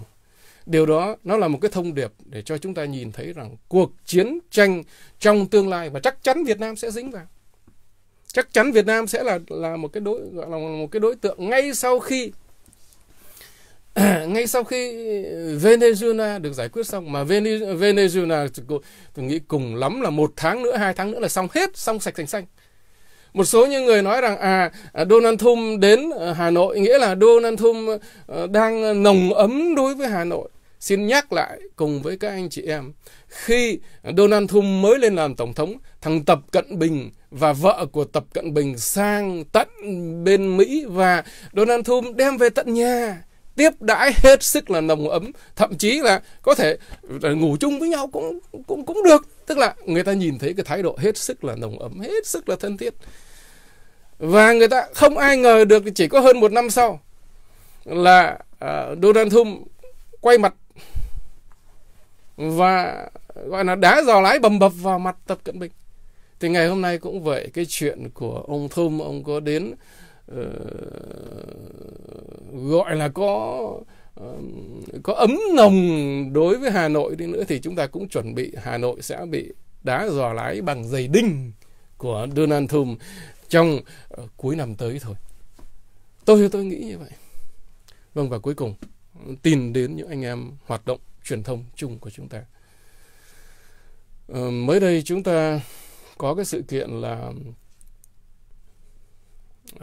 điều đó nó là một cái thông điệp để cho chúng ta nhìn thấy rằng cuộc chiến tranh trong tương lai và chắc chắn Việt Nam sẽ dính vào chắc chắn Việt Nam sẽ là là một cái đối gọi là một cái đối tượng ngay sau khi ngay sau khi Venezuela được giải quyết xong mà Venezuela tôi nghĩ cùng lắm là một tháng nữa hai tháng nữa là xong hết xong sạch thành xanh một số những người nói rằng à, à Donald Trump đến à, Hà Nội nghĩa là Donald Trump à, đang nồng ấm đối với Hà Nội xin nhắc lại cùng với các anh chị em khi Donald Trump mới lên làm tổng thống thằng Tập Cận Bình và vợ của Tập Cận Bình sang tận bên Mỹ và Donald Trump đem về tận nhà tiếp đãi hết sức là nồng ấm thậm chí là có thể ờ, ngủ chung với nhau cũng cũng cũng được tức là người ta nhìn thấy cái thái độ hết sức là nồng ấm hết sức là thân thiết và người ta không ai ngờ được chỉ có hơn một năm sau là uh, ờ, Donald Trump quay mặt và gọi là đá giò lái bầm bập vào mặt Tập Cận Bình thì ngày hôm nay cũng vậy cái chuyện của ông Thum ông có đến uh, gọi là có có ấm nồng đối với Hà Nội đi nữa thì chúng ta cũng chuẩn bị Hà Nội sẽ bị đá dò lái bằng giày đinh của Donald Trump trong ờ, cuối năm tới thôi. Tôi tôi nghĩ như vậy. Vâng và cuối cùng tin đến những anh em hoạt động truyền thông chung của chúng ta. Ờ, mới đây chúng ta có cái sự kiện là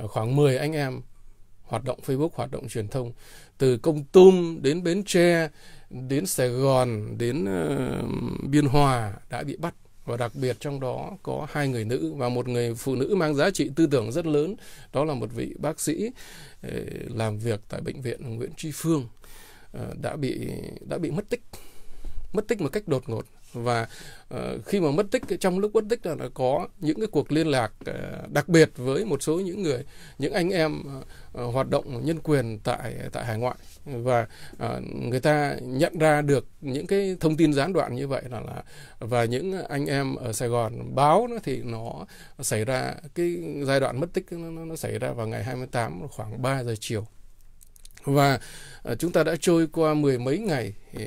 khoảng 10 anh em hoạt động Facebook, hoạt động truyền thông từ Công Tum đến Bến Tre đến Sài Gòn đến uh, Biên Hòa đã bị bắt và đặc biệt trong đó có hai người nữ và một người phụ nữ mang giá trị tư tưởng rất lớn đó là một vị bác sĩ ờ, làm việc tại bệnh viện Nguyễn Tri Phương ờ, đã bị đã bị mất tích mất tích một cách đột ngột và uh, khi mà mất tích trong lúc mất tích là đã có những cái cuộc liên lạc uh, đặc biệt với một số những người những anh em uh, hoạt động nhân quyền tại tại hải ngoại và uh, người ta nhận ra được những cái thông tin gián đoạn như vậy là là và những anh em ở Sài Gòn báo nó thì nó xảy ra cái giai đoạn mất tích nó, nó xảy ra vào ngày 28 khoảng 3 giờ chiều và ờ, chúng ta đã trôi qua mười mấy ngày, ờ,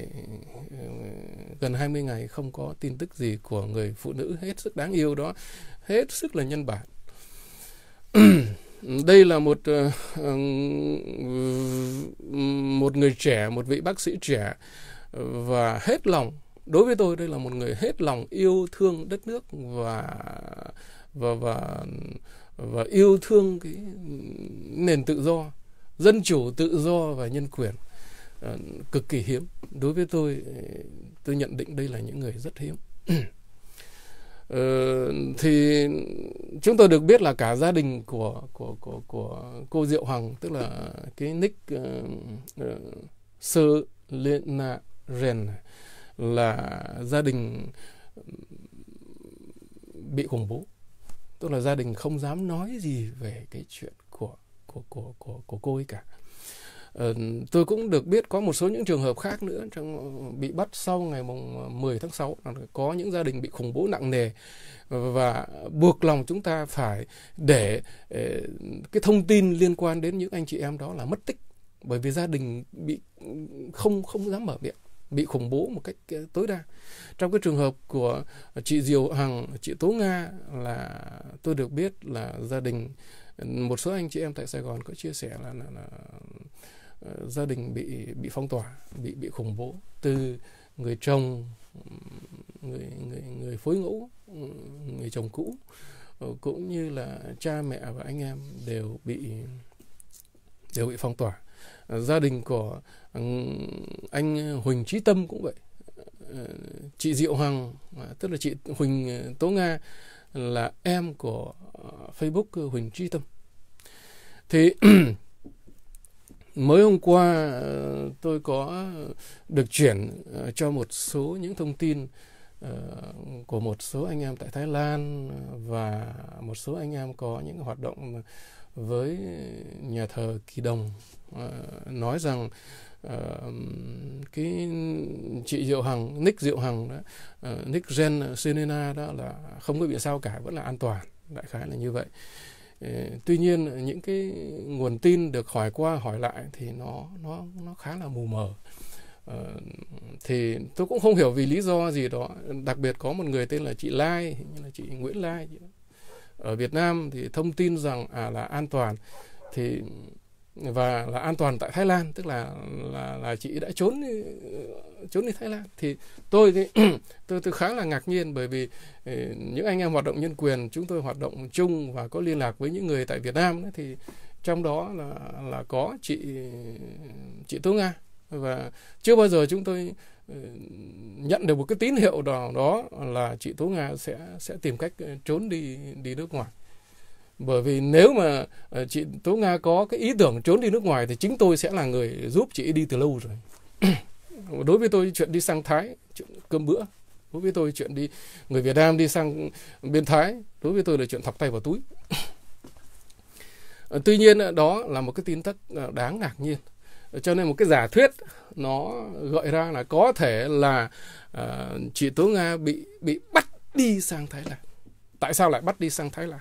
gần 20 ngày không có tin tức gì của người phụ nữ hết sức đáng yêu đó, hết sức là nhân bản. Đây là một ờ, một người trẻ, một vị bác sĩ trẻ và hết lòng. Đối với tôi đây là một người hết lòng yêu thương đất nước và và và và yêu thương cái nền tự do dân chủ tự do và nhân quyền ờ, cực kỳ hiếm đối với tôi ờ, tôi nhận định đây là những người rất hiếm Ờ, thì chúng tôi được biết là cả gia đình của của của của cô Diệu Hằng tức là cái nick uh, uh, sơ Lena Ren là gia đình bị khủng bố tức là gia đình không dám nói gì về cái chuyện của của của của cô ấy cả ờ, tôi cũng được biết có một số những trường hợp khác nữa trong bị bắt sau ngày mùng 10 ờ, tháng 6 có những gia đình bị khủng bố nặng nề ờ, và buộc lòng chúng ta phải để cái thông tin liên quan đến những anh chị em đó là mất tích bởi vì gia đình bị không không dám mở miệng bị khủng bố một cách tối đa trong cái trường hợp của chị Diều Hằng chị Tố Nga là tôi được biết là gia đình một số anh chị em tại Sài Gòn có chia sẻ là, là, là ờ, gia đình bị bị phong tỏa bị bị khủng bố từ người chồng người người người phối ngẫu người chồng cũ ờ, cũng như là cha mẹ và anh em đều bị đều bị phong tỏa ờ, gia đình của ừ, anh Huỳnh Chí Tâm cũng vậy chị Diệu Hằng à, tức là chị Huỳnh Tố Nga là em của Facebook Huỳnh Tri Tâm. Thì mới hôm qua ờ, tôi có được chuyển ờ, cho một số những thông tin ờ, của một số anh em tại Thái Lan và một số anh em có những hoạt động với nhà thờ Kỳ Đồng nói rằng Uh, cái chị Diệu Hằng, Nick Diệu Hằng đó, uh, Nick Gen Senena đó là không có bị sao cả, vẫn là an toàn đại khái là như vậy ờ, tuy nhiên những cái nguồn tin được hỏi qua hỏi lại thì nó nó nó khá là mù mờ ờ, thì tôi cũng không hiểu vì lý do gì đó đặc biệt có một người tên là chị Lai như là chị Nguyễn Lai ở Việt Nam thì thông tin rằng à là an toàn thì và là an toàn tại Thái Lan tức là là là chị đã trốn trốn đi Thái Lan thì tôi thì, tôi tôi khá là ngạc nhiên bởi vì ừ, những anh em hoạt động nhân quyền chúng tôi hoạt động chung và có liên lạc với những người tại Việt Nam thì trong đó là là có chị chị Tố Nga và chưa bao giờ chúng tôi ừ, nhận được một cái tín hiệu nào đó là chị Tố Nga sẽ sẽ tìm cách ừ, trốn đi đi nước ngoài bởi vì nếu mà ờ, chị Tố Nga có cái ý tưởng trốn đi nước ngoài thì chính tôi sẽ là người giúp chị đi từ lâu rồi đối với tôi chuyện đi sang Thái chuyện cơm bữa đối với tôi chuyện đi người Việt Nam đi sang bên Thái đối với tôi là chuyện thọc tay vào túi tuy nhiên ờ, đó là một cái tin tức ờ, đáng ngạc nhiên cho nên một cái giả thuyết nó gợi ra là có thể là uh, chị Tố Nga bị bị bắt đi sang Thái Lan tại sao lại bắt đi sang Thái Lan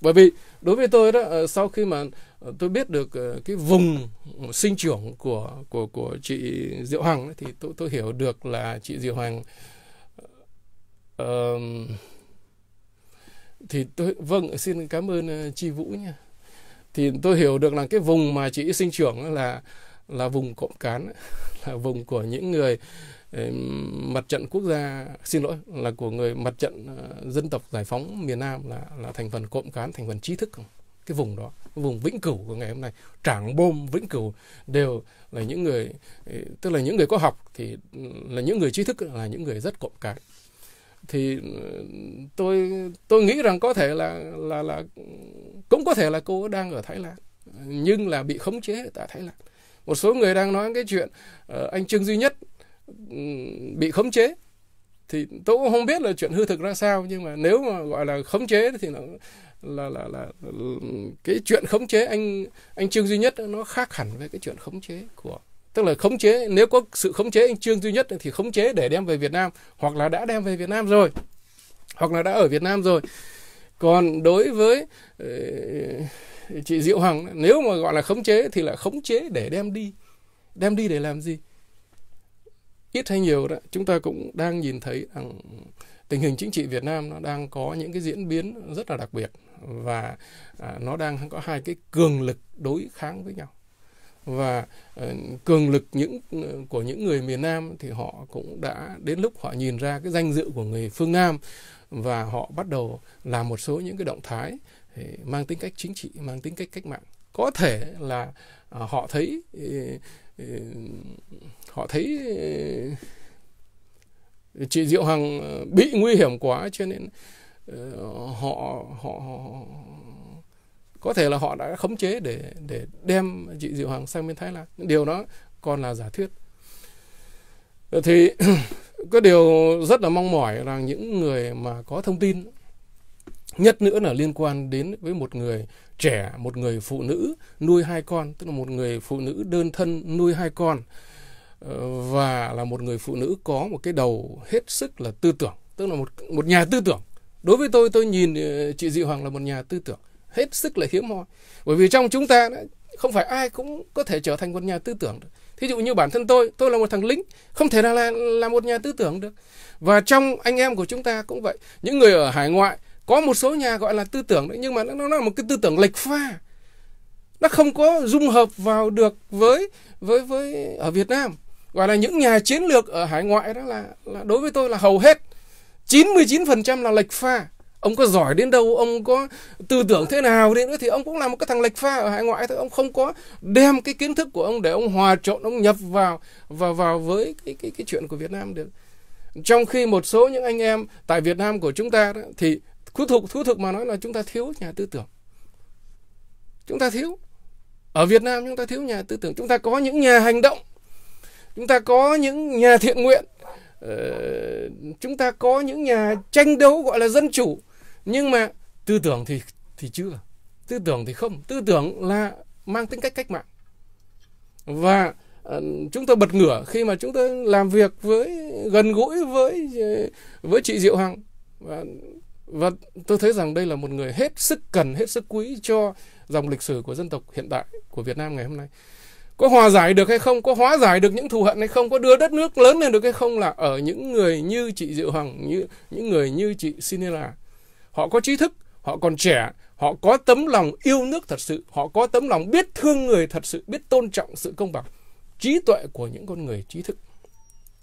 bởi vì đối với tôi đó ờ, sau khi mà ờ, tôi biết được ờ, cái vùng sinh trưởng của của của chị Diệu Hằng thì tôi tôi hiểu được là chị Diệu Hằng uh, thì tôi vâng xin cảm ơn Chi Vũ nha thì tôi hiểu được là cái vùng mà chị sinh trưởng là là vùng cộng cán là vùng của những người mặt trận quốc gia xin lỗi là của người mặt trận ờ, dân tộc giải phóng miền Nam là là thành phần cộng cán thành phần trí thức không? cái vùng đó vùng vĩnh cửu của ngày hôm nay trảng bom vĩnh cửu đều là những người ờ, tức là những người có học thì là những người trí thức là những người rất cộng cán thì tôi tôi nghĩ rằng có thể là là là cũng có thể là cô đang ở Thái Lan nhưng là bị khống chế tại Thái Lan một số người đang nói cái chuyện ờ, anh Trương duy nhất bị khống chế thì tôi cũng không biết là chuyện hư thực ra sao nhưng mà nếu mà gọi là khống chế thì nó là là là, là cái chuyện khống chế anh anh trương duy nhất nó khác hẳn với cái chuyện khống chế của tức là khống chế nếu có sự khống chế anh trương duy nhất thì khống chế để đem về việt nam hoặc là đã đem về việt nam rồi hoặc là đã ở việt nam rồi còn đối với ờ, chị diệu hằng nếu mà gọi là khống chế thì là khống chế để đem đi đem đi để làm gì ít hay nhiều đó chúng ta cũng đang nhìn thấy rằng tình hình chính trị Việt Nam nó đang có những cái diễn biến rất là đặc biệt và à, nó đang có hai cái cường lực đối kháng với nhau và uh, cường lực những ờ, của những người miền Nam thì họ cũng đã đến lúc họ nhìn ra cái danh dự của người phương Nam và họ bắt đầu làm một số những cái động thái mang tính cách chính trị, mang tính cách cách mạng. Có thể là uh, họ thấy họ thấy ờ, chị Diệu Hằng ờ, bị nguy hiểm quá cho nên ờ, họ họ, họ có thể là họ đã khống chế để để đem chị Diệu Hằng sang bên Thái Lan điều đó còn là giả thuyết thì có điều rất là mong mỏi rằng những người mà có thông tin nhất nữa là liên quan đến với một người trẻ một người phụ nữ nuôi hai con tức là một người phụ nữ đơn thân nuôi hai con ờ, và là một người phụ nữ có một cái đầu hết sức là tư tưởng tức là một một nhà tư tưởng đối với tôi tôi nhìn ờ, chị Dị Hoàng là một nhà tư tưởng hết sức là hiếm hoi bởi vì trong chúng ta không phải ai cũng có thể trở thành một nhà tư tưởng được thí dụ như bản thân tôi tôi là một thằng lính không thể nào là là một nhà tư tưởng được và trong anh em của chúng ta cũng vậy những người ở hải ngoại có một số nhà gọi là tư tưởng đấy nhưng mà nó, nó là một cái tư tưởng lệch pha nó không có dung hợp vào được với với với ở Việt Nam gọi là những nhà chiến lược ở hải ngoại đó là, là đối với tôi là hầu hết 99% là lệch pha ông có giỏi đến đâu ông có tư tưởng thế nào đi nữa thì ông cũng là một cái thằng lệch pha ở hải ngoại thôi ông không có đem cái kiến thức của ông để ông hòa trộn ông nhập vào vào vào với cái cái cái chuyện của Việt Nam được trong khi một số những anh em tại Việt Nam của chúng ta đó, thì thú thực thú thực mà nói là chúng ta thiếu nhà tư tưởng chúng ta thiếu ở Việt Nam chúng ta thiếu nhà tư tưởng chúng ta có những nhà hành động chúng ta có những nhà thiện nguyện ờ, chúng ta có những nhà tranh đấu gọi là dân chủ nhưng mà tư tưởng thì thì chưa tư tưởng thì không tư tưởng là mang tính cách cách mạng và ờ, chúng tôi bật ngửa khi mà chúng tôi làm việc với gần gũi với với chị Diệu Hằng và và tôi thấy rằng đây là một người hết sức cần, hết sức quý cho dòng lịch sử của dân tộc hiện tại của Việt Nam ngày hôm nay. Có hòa giải được hay không, có hóa giải được những thù hận hay không, có đưa đất nước lớn lên được hay không là ở những người như chị Diệu Hằng, như những người như chị Sinela. Họ có trí thức, họ còn trẻ, họ có tấm lòng yêu nước thật sự, họ có tấm lòng biết thương người thật sự, biết tôn trọng sự công bằng, trí tuệ của những con người trí thức.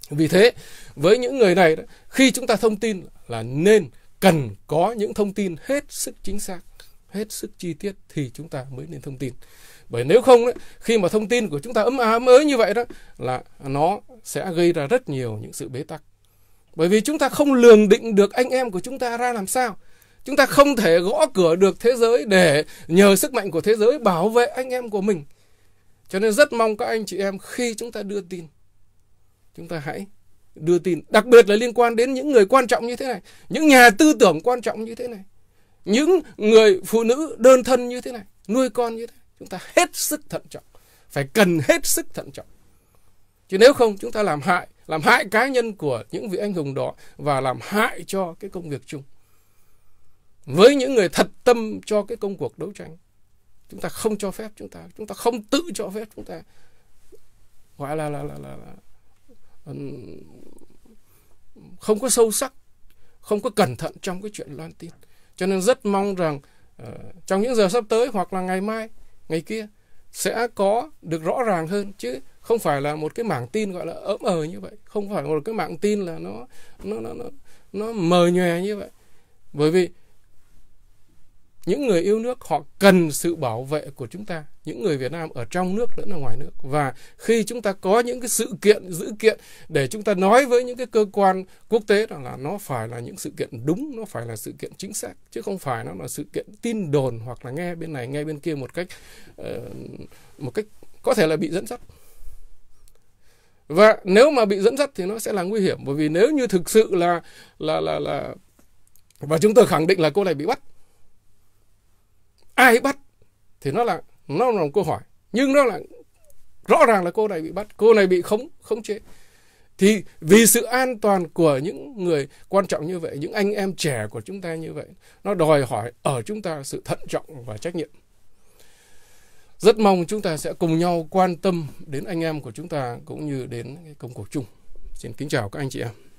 Vì thế, với những người này, khi chúng ta thông tin là nên cần có những thông tin hết sức chính xác hết sức chi tiết thì chúng ta mới nên thông tin bởi nếu không đấy, khi mà thông tin của chúng ta ấm á ấm ới như vậy đó là nó sẽ gây ra rất nhiều những sự bế tắc bởi vì chúng ta không lường định được anh em của chúng ta ra làm sao chúng ta không thể gõ cửa được thế giới để nhờ sức mạnh của thế giới bảo vệ anh em của mình cho nên rất mong các anh chị em khi chúng ta đưa tin chúng ta hãy đưa tin đặc biệt là liên quan đến những người quan trọng như thế này những nhà tư tưởng quan trọng như thế này những người phụ nữ đơn thân như thế này nuôi con như thế này. chúng ta hết sức thận trọng phải cần hết sức thận trọng chứ nếu không chúng ta làm hại làm hại cá nhân của những vị anh hùng đó và làm hại cho cái công việc chung với những người thật tâm cho cái công cuộc đấu tranh chúng ta không cho phép chúng ta chúng ta không tự cho phép chúng ta gọi là là là là, là không có sâu sắc không có cẩn thận trong cái chuyện loan tin cho nên rất mong rằng uh, trong những giờ sắp tới hoặc là ngày mai ngày kia sẽ có được rõ ràng hơn chứ không phải là một cái mảng tin gọi là ấm ờ như vậy không phải một cái mảng tin là nó nó nó nó, nó mờ nhòe như vậy bởi vì những người yêu nước họ cần sự bảo vệ của chúng ta những người Việt Nam ở trong nước lẫn ở ngoài nước và khi chúng ta có những cái sự kiện dữ kiện để chúng ta nói với những cái cơ quan quốc tế rằng là nó phải là những sự kiện đúng nó phải là sự kiện chính xác chứ không phải nó là sự kiện tin đồn hoặc là nghe bên này nghe bên kia một cách ờ, một cách có thể là bị dẫn dắt và nếu mà bị dẫn dắt thì nó sẽ là nguy hiểm bởi vì nếu như thực sự là là là là và chúng tôi khẳng định là cô này bị bắt ai bắt thì nó là nó là một câu hỏi nhưng nó là rõ ràng là cô này bị bắt cô này bị khống khống chế thì vì sự an toàn của những người quan trọng như vậy những anh em trẻ của chúng ta như vậy nó đòi hỏi ở chúng ta sự thận trọng và trách nhiệm rất mong chúng ta sẽ cùng nhau quan tâm đến anh em của chúng ta cũng như đến công cuộc chung xin kính chào các anh chị em